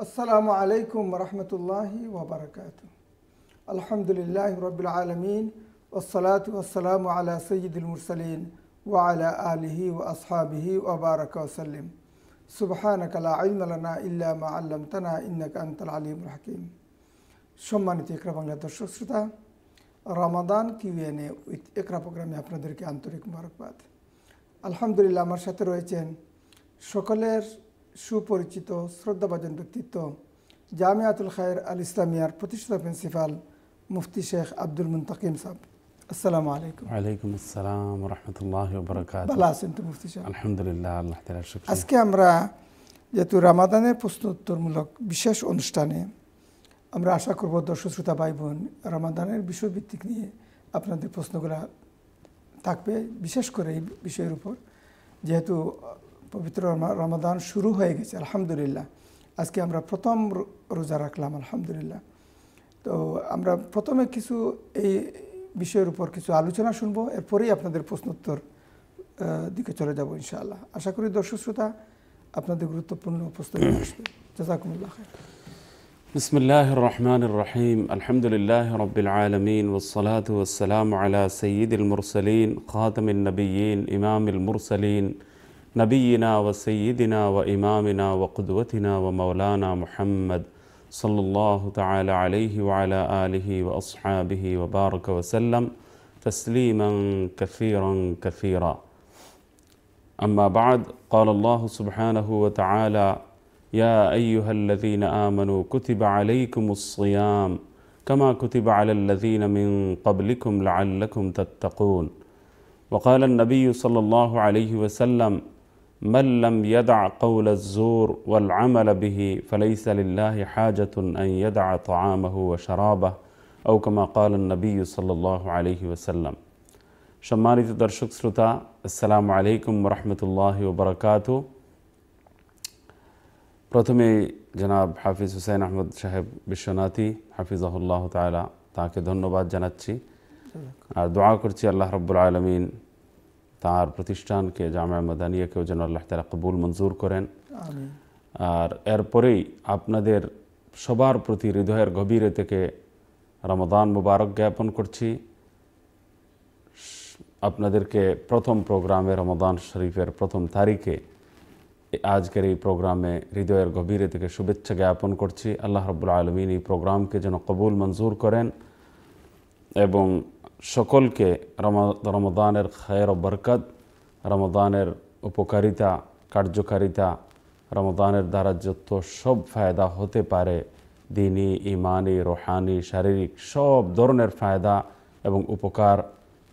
السلام عليكم ورحمة الله وبركاته الحمد لله رب العالمين والصلاة والسلام على سيد المرسلين وعلى آله وأصحابه وبارك وسلم سبحانك لا علم لنا إلا ما علمتنا إنك أنت العليم الحكيم সম্মানিত ইকরা বাংলা দর্শক শ্রোতা রমাদান কিউএনএ উইথ একরা প্রোগ্রামে আপনাদেরকে আন্তরিক মোবারকবাদ আলহামদুলিল্লাহ আমার সাথে রয়েছেন সকলের সুপরিচিত শ্রদ্ধাভাজন ব্যক্তিত্ব জামিয়াতুল খায়ের আল ইসলামিয়ার প্রতিষ্ঠাতা প্রিন্সিপাল মুফতি শেখ আব্দুল মুন্তাকিম সাহ আসসালামু আলাইকুম আলাইকুম আসসালাম রহমতুল্লাহ বরকাত ভালো আছেন তো মুফতি আলহামদুলিল্লাহ আল্লাহ আজকে আমরা যেহেতু রামাদানের প্রশ্ন উত্তরমূলক বিশেষ অনুষ্ঠানে আমরা আশা করব দর্শক শ্রোতা ভাই বোন রামাদানের বিষয়ভিত্তিক নিয়ে আপনাদের প্রশ্নগুলো থাকবে বিশেষ করে এই বিষয়ের উপর যেহেতু পবিত্র রমাদান শুরু হয়ে গেছে আলহামদুলিল্লাহ আজকে আমরা প্রথম রোজা রাখলাম আলহামদুলিল্লাহ তো আমরা প্রথমে কিছু এই বিষয়ের উপর কিছু আলোচনা শুনবো এরপরই আপনাদের প্রশ্ন উত্তর দিকে চলে যাব ইনশাআল্লাহ আশা করি দর্শক শ্রোতা আপনাদের গুরুত্বপূর্ণ উপস্থাপন আসবে জাযাকুমুল্লাহ খাইর بسم الله الرحمن الرحيم الحمد لله رب العالمين والصلاة والسلام على سيد المرسلين خاتم النبيين إمام المرسلين نبينا وسيدنا وإمامنا وقدوتنا ومولانا محمد صلى الله تعالى عليه وعلى آله وأصحابه وبارك وسلم تسليما كثيرا كثيرا أما بعد قال الله سبحانه وتعالى يا أيها الذين آمنوا كتب عليكم الصيام كما كتب على الذين من قبلكم لعلكم تتقون وقال النبي صلى الله عليه وسلم من لم يدع قول الزور والعمل به فليس لله حاجة أن يدع طعامه وشرابه أو كما قال النبي صلى الله عليه وسلم شمالي تدر شكسرتا السلام عليكم ورحمة الله وبركاته প্রথমে জনাব হাফিজ হুসাইন আহমদ সাহেব বিশ্বনাথী হাফিজাহুল্লাহ তালা তাকে ধন্যবাদ জানাচ্ছি আর দোয়া করছি আল্লাহ রব্বুল আলমিন তার প্রতিষ্ঠানকে জামা মাদানিয়াকেও যেন আল্লাহ তালা কবুল মঞ্জুর করেন আর এরপরেই আপনাদের সবার প্রতি হৃদয়ের গভীরে থেকে রমাদান মুবারক জ্ঞাপন করছি আপনাদেরকে প্রথম প্রোগ্রামে রমাদান শরীফের প্রথম তারিখে আজকের এই প্রোগ্রামে হৃদয়ের গভীরে থেকে শুভেচ্ছা জ্ঞাপন করছি আল্লাহ রবুল্লা আলমিন এই প্রোগ্রামকে যেন কবুল মঞ্জুর করেন এবং সকলকে রমদানের খায়ের ও বরকত রমদানের উপকারিতা কার্যকারিতা রমদানের দ্বারা যত সব ফায়দা হতে পারে দিনী ইমানি রোহানি শারীরিক সব ধরনের ফায়দা এবং উপকার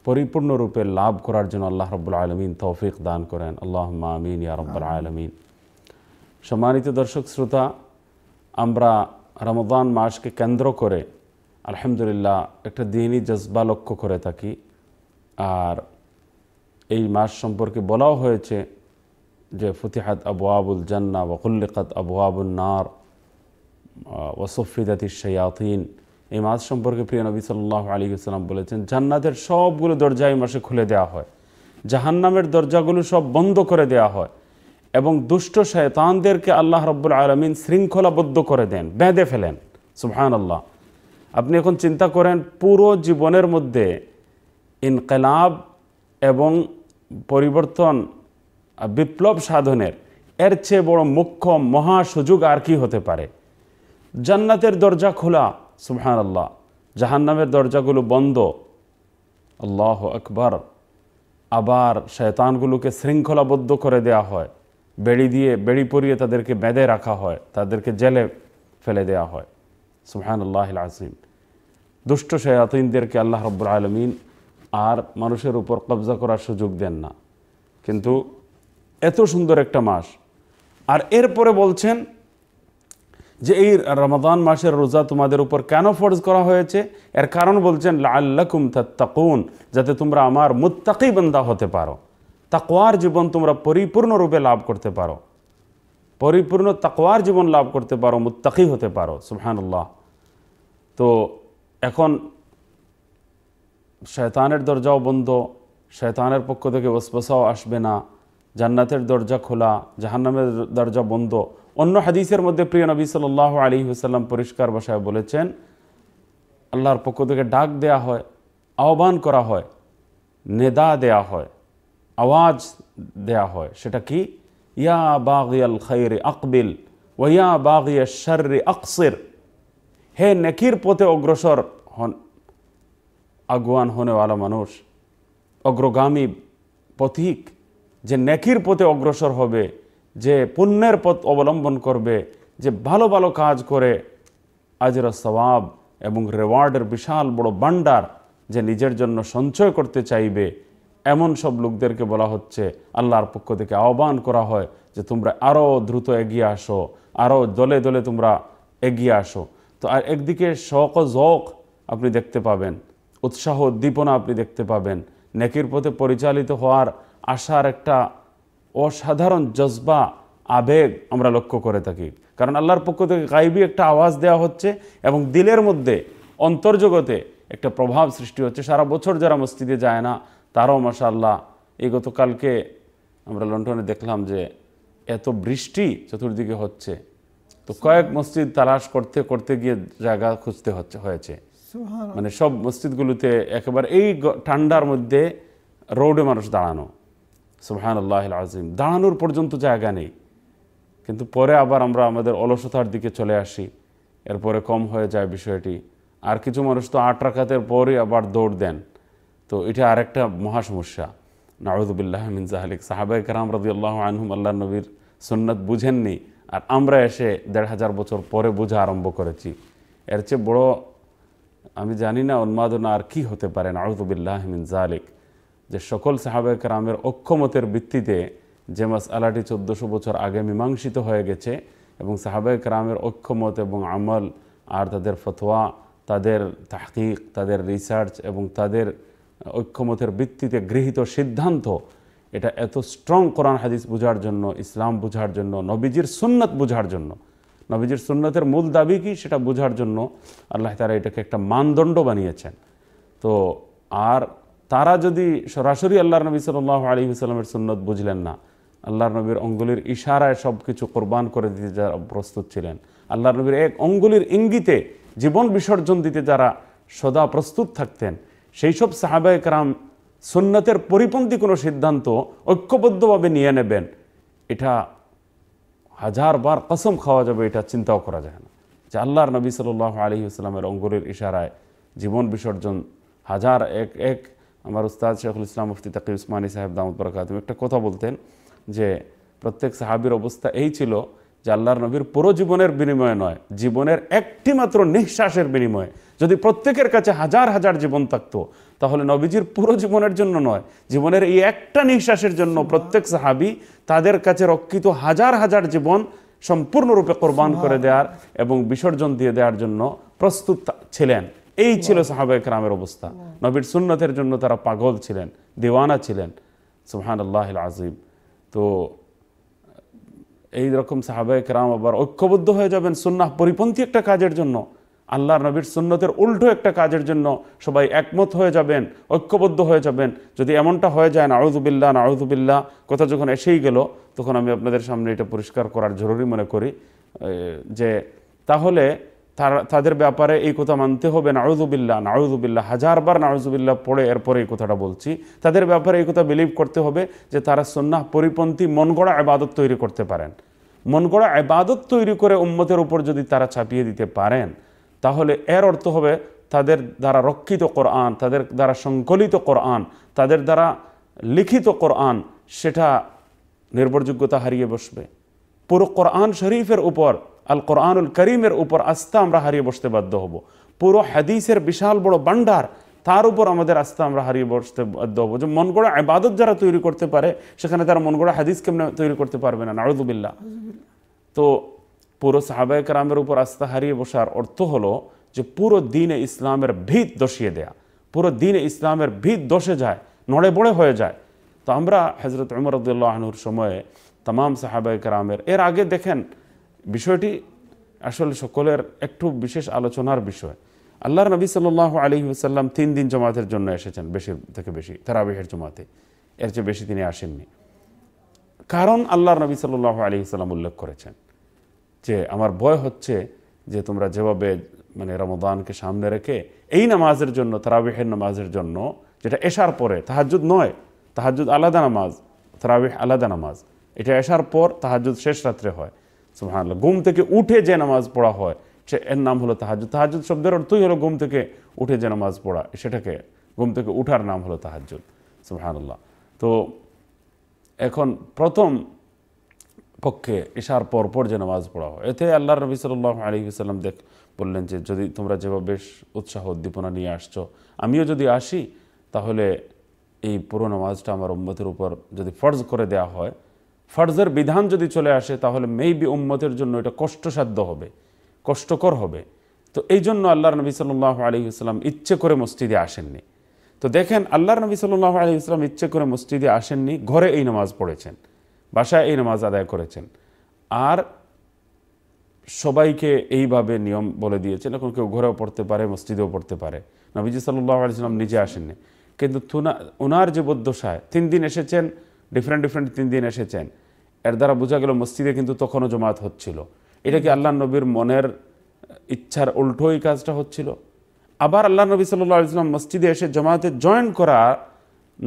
পরিপূর্ণরূপে লাভ করার জন্য আল্লাহ রব্বুল আলমিন তৌফিক দান করেন আল্লাহ মামিন ইয়া রব্বুল আলমিন সম্মানিত দর্শক শ্রোতা আমরা রমদান মাসকে কেন্দ্র করে আলহামদুলিল্লাহ একটা দিনই জজবা লক্ষ্য করে থাকি আর এই মাস সম্পর্কে বলাও হয়েছে যে ফতিহাত আবু আবুল জান্না ওকুল্লিকাত আবু আবুল নার ওসফিদাতি সৈয়াতিন এই মাস সম্পর্কে প্রিয় নবী সাল্লাহ আলী ইসলাম বলেছেন জান্নাতের সবগুলো দরজা এই মাসে খুলে দেওয়া হয় জাহান্নামের দরজাগুলো সব বন্ধ করে দেওয়া হয় এবং দুষ্ট শয়তানদেরকে আল্লাহ রব্বুল আলমিন শৃঙ্খলাবদ্ধ করে দেন বেঁধে ফেলেন সুহান আল্লাহ আপনি এখন চিন্তা করেন পুরো জীবনের মধ্যে ইনকলাব এবং পরিবর্তন বিপ্লব সাধনের এর চেয়ে বড় মুখ্য মহা সুযোগ আর কি হতে পারে জান্নাতের দরজা খোলা সুহান আল্লাহ জাহান্নামের দরজাগুলো বন্ধ আল্লাহ আকবর আবার শয়তানগুলোকে শৃঙ্খলাবদ্ধ করে দেয়া হয় বেড়ি দিয়ে বেড়ি পরিয়ে তাদেরকে বেঁধে রাখা হয় তাদেরকে জেলে ফেলে দেয়া হয় সুহানুল্লাহ আজিম দুষ্ট শয়াতিনদেরকে আল্লাহ রব্বুর আলমিন আর মানুষের উপর কবজা করার সুযোগ দেন না কিন্তু এত সুন্দর একটা মাস আর এরপরে বলছেন যে এই রমাদান মাসের রোজা তোমাদের উপর কেন ফরজ করা হয়েছে এর কারণ বলছেন লাল্লাকুম তাকুন যাতে তোমরা আমার মুত্তাকি বন্দা হতে পারো তাকওয়ার জীবন তোমরা পরিপূর্ণরূপে লাভ করতে পারো পরিপূর্ণ তাকওয়ার জীবন লাভ করতে পারো মুত্তাকি হতে পারো আল্লাহ তো এখন শয়তানের দরজাও বন্ধ শয়তানের পক্ষ থেকে ওসবসাও আসবে না জান্নাতের দরজা খোলা জাহান্নামের দরজা বন্ধ অন্য হাদিসের মধ্যে প্রিয় নবী সাল আলী হুসাল্লাম পরিষ্কার বসায় বলেছেন আল্লাহর পক্ষ থেকে ডাক দেয়া হয় আহ্বান করা হয় নেদা দেয়া হয় আওয়াজ দেয়া হয় সেটা কি ইয়া বাগিয়াল খৈরে আকবিল ওয়া বাগিয়া শর্রে আকসির হে নেকির পথে অগ্রসর হন আগুয়ান হনেওয়ালা মানুষ অগ্রগামী পথিক যে নেকির পথে অগ্রসর হবে যে পুণ্যের পথ অবলম্বন করবে যে ভালো ভালো কাজ করে আজরা সবাব এবং রেওয়ার্ডের বিশাল বড় বান্ডার যে নিজের জন্য সঞ্চয় করতে চাইবে এমন সব লোকদেরকে বলা হচ্ছে আল্লাহর পক্ষ থেকে আহ্বান করা হয় যে তোমরা আরও দ্রুত এগিয়ে আসো আরও দলে দলে তোমরা এগিয়ে আসো তো আর একদিকে শখ ও জক আপনি দেখতে পাবেন উৎসাহ উদ্দীপনা আপনি দেখতে পাবেন নেকির পথে পরিচালিত হওয়ার আশার একটা অসাধারণ জজবা আবেগ আমরা লক্ষ্য করে থাকি কারণ আল্লাহর পক্ষ থেকে গাইবি একটা আওয়াজ দেওয়া হচ্ছে এবং দিলের মধ্যে অন্তর্জগতে একটা প্রভাব সৃষ্টি হচ্ছে সারা বছর যারা মসজিদে যায় না তারাও আল্লাহ এই গতকালকে আমরা লন্ডনে দেখলাম যে এত বৃষ্টি চতুর্দিকে হচ্ছে তো কয়েক মসজিদ তালাশ করতে করতে গিয়ে জায়গা খুঁজতে হচ্ছে হয়েছে মানে সব মসজিদগুলোতে একেবারে এই ঠান্ডার মধ্যে রোডে মানুষ দাঁড়ানো সুহান আল্লাহ আজিম দাঁড়ানোর পর্যন্ত জায়গা নেই কিন্তু পরে আবার আমরা আমাদের অলসতার দিকে চলে আসি এরপরে কম হয়ে যায় বিষয়টি আর কিছু মানুষ তো আট রাখাতের পরই আবার দৌড় দেন তো এটা আরেকটা মহা সমস্যা নাউদুবিল্লাহ মিন জাহালিক সাহাবাই কারাম রদিউল্লাহ আনহুম আল্লাহ নবীর সুন্নত বুঝেননি আর আমরা এসে দেড় হাজার বছর পরে বোঝা আরম্ভ করেছি এর চেয়ে বড় আমি জানি না উন্মাদনা আর কি হতে পারে নাউদুবিল্লাহ মিন জাহালিক যে সকল সাহাবাই কারামের অক্ষমতের ভিত্তিতে যে মাস আলাটি চোদ্দোশো বছর আগে মীমাংসিত হয়ে গেছে এবং সাহাবাই কারামের অক্ষমত এবং আমল আর তাদের ফতোয়া তাদের তাহকিক তাদের রিসার্চ এবং তাদের ঐক্যমতের ভিত্তিতে গৃহীত সিদ্ধান্ত এটা এত স্ট্রং কোরআন হাদিস বোঝার জন্য ইসলাম বোঝার জন্য নবীজির সুন্নত বোঝার জন্য নবীজির সুন্নতের মূল দাবি কি সেটা বোঝার জন্য আল্লাহ তারা এটাকে একটা মানদণ্ড বানিয়েছেন তো আর তারা যদি সরাসরি আল্লাহর নবী সাল আলী ইসলামের সুন্নত বুঝলেন না আল্লাহর নবীর অঙ্গুলির ইশারায় সব কিছু কোরবান করে দিতে যারা প্রস্তুত ছিলেন আল্লাহর নবীর এক অঙ্গুলির ইঙ্গিতে জীবন বিসর্জন দিতে যারা সদা প্রস্তুত থাকতেন সেই সব সাহাবা একরাম সন্ন্যতের পরিপন্থী কোনো সিদ্ধান্ত ঐক্যবদ্ধভাবে নিয়ে নেবেন এটা হাজারবার কসম খাওয়া যাবে এটা চিন্তাও করা যায় না যে আল্লাহর নবী সাল আলী ইসলামের অঙ্গুরের ইশারায় জীবন বিসর্জন হাজার এক এক আমার উস্তাদ শেখুল ইসলাম মুফতি তাকি উসমানী সাহেব দামদ বরকাতম একটা কথা বলতেন যে প্রত্যেক সাহাবির অবস্থা এই ছিল যে আল্লাহর নবীর পুরো জীবনের বিনিময়ে নয় জীবনের একটি মাত্র নিঃশ্বাসের বিনিময়ে যদি প্রত্যেকের কাছে হাজার হাজার জীবন থাকতো তাহলে নবীজির পুরো জীবনের জন্য নয় জীবনের এই একটা নিঃশ্বাসের জন্য প্রত্যেক সাহাবি তাদের কাছে রক্ষিত হাজার হাজার জীবন সম্পূর্ণরূপে কোরবান করে দেওয়ার এবং বিসর্জন দিয়ে দেওয়ার জন্য প্রস্তুত ছিলেন এই ছিল সাহাবে গ্রামের অবস্থা নবীর সুন্নতের জন্য তারা পাগল ছিলেন দিওয়ানা ছিলেন সুহান আল্লাহ আজিম তো এইরকম সাহাবে একরাম আবার ঐক্যবদ্ধ হয়ে যাবেন সুন্নাহ পরিপন্থী একটা কাজের জন্য আল্লাহ নবীর সুন্নতের উল্টো একটা কাজের জন্য সবাই একমত হয়ে যাবেন ঐক্যবদ্ধ হয়ে যাবেন যদি এমনটা হয়ে যায় নাউজুবিল্লা নাউজুবিল্লা কথা যখন এসেই গেল তখন আমি আপনাদের সামনে এটা পরিষ্কার করার জরুরি মনে করি যে তাহলে তার তাদের ব্যাপারে এই কথা মানতে হবে নাউজুবিল্লা নাউজুবিল্লা হাজারবার নাউজুবিল্লা পড়ে এরপরে এই কথাটা বলছি তাদের ব্যাপারে এই কথা বিলিভ করতে হবে যে তারা সন্ন্যাহ পরিপন্থী মন গড়া আবাদত তৈরি করতে পারেন মন গড়া আবাদত তৈরি করে উম্মতের উপর যদি তারা ছাপিয়ে দিতে পারেন তাহলে এর অর্থ হবে তাদের দ্বারা রক্ষিত কোরআন তাদের দ্বারা সংকলিত কোরআন তাদের দ্বারা লিখিত কোরআন সেটা নির্ভরযোগ্যতা হারিয়ে বসবে পুরো কোরআন শরীফের উপর আল কোরআনুল করিমের উপর আস্থা আমরা হারিয়ে বসতে বাধ্য হব পুরো হাদিসের বিশাল বড় ভান্ডার তার উপর আমাদের আস্থা আমরা হারিয়ে বসতে বাধ্য হবো যে মন গড়া আবাদত যারা তৈরি করতে পারে সেখানে তারা মন গড়া হাদিস কেমন তৈরি করতে পারবে না নারদুবিল্লা তো পুরো সাহাবায়ক রামের উপর আস্থা হারিয়ে বসার অর্থ হলো যে পুরো দিনে ইসলামের ভিত দশিয়ে দেয়া পুরো দিনে ইসলামের ভিত দশে যায় নড়ে বড়ে হয়ে যায় তো আমরা হজরত উমর আনুর সময়ে তাম সাহাবায় কারামের এর আগে দেখেন বিষয়টি আসলে সকলের একটু বিশেষ আলোচনার বিষয় আল্লাহর নবী সাল আলী সাল্লাম তিন দিন জমাতের জন্য এসেছেন বেশি থেকে বেশি তারাবিহের জমাতে এর চেয়ে বেশি তিনি আসেননি কারণ আল্লাহর নবী সাল্লাহ আলী সাল্লাম উল্লেখ করেছেন যে আমার ভয় হচ্ছে যে তোমরা যেভাবে মানে রমদানকে সামনে রেখে এই নামাজের জন্য তারাবিহের নামাজের জন্য যেটা এসার পরে তাহাজুদ নয় তাহাজুদ আলাদা নামাজ তারাবিহ আলাদা নামাজ এটা এসার পর তাহাজুদ শেষ রাত্রে হয় সুহান ঘুম থেকে উঠে যে নামাজ পড়া হয় সে এর নাম হলো তাহাজুদ তাহাজুদ শব্দের অর্থই হলো ঘুম থেকে উঠে যে নামাজ পড়া সেটাকে ঘুম থেকে উঠার নাম হলো তাহাজুদ সুহানুল্লাহ তো এখন প্রথম পক্ষে ইশার পর পর যে নামাজ পড়া হয় এতে আল্লাহ নবী সাল্লাহ আলী সাল্লাম দেখ বললেন যে যদি তোমরা যেভাবে বেশ উৎসাহ উদ্দীপনা নিয়ে আসছো আমিও যদি আসি তাহলে এই পুরো নামাজটা আমার উম্মতের উপর যদি ফর্জ করে দেয়া হয় ফর্জের বিধান যদি চলে আসে তাহলে বি উম্মতের জন্য এটা কষ্টসাধ্য হবে কষ্টকর হবে তো এই জন্য আল্লাহ নবী সাল্লাহ আলী ইসলাম ইচ্ছে করে মসজিদে আসেননি তো দেখেন আল্লাহ নবী সাল্লাহ আলী ইসলাম ইচ্ছে করে মসজিদে আসেননি ঘরে এই নামাজ পড়েছেন বাসায় এই নামাজ আদায় করেছেন আর সবাইকে এইভাবে নিয়ম বলে দিয়েছেন এখন কেউ ঘরেও পড়তে পারে মসজিদেও পড়তে পারে নবীজি সাল্লাহ নিজে আসেননি কিন্তু থুনা ওনার যে বদ্যসায় তিন দিন এসেছেন ডিফারেন্ট ডিফারেন্ট তিন দিন এসেছেন এর দ্বারা বোঝা গেল মসজিদে কিন্তু তখনও জমায়েত হচ্ছিল এটা কি আল্লাহ নবীর মনের ইচ্ছার উল্টো এই কাজটা হচ্ছিল আবার আল্লাহ নবী সাল্লাহ আলিয়াল্লাম মসজিদে এসে জমায়েতে জয়েন করা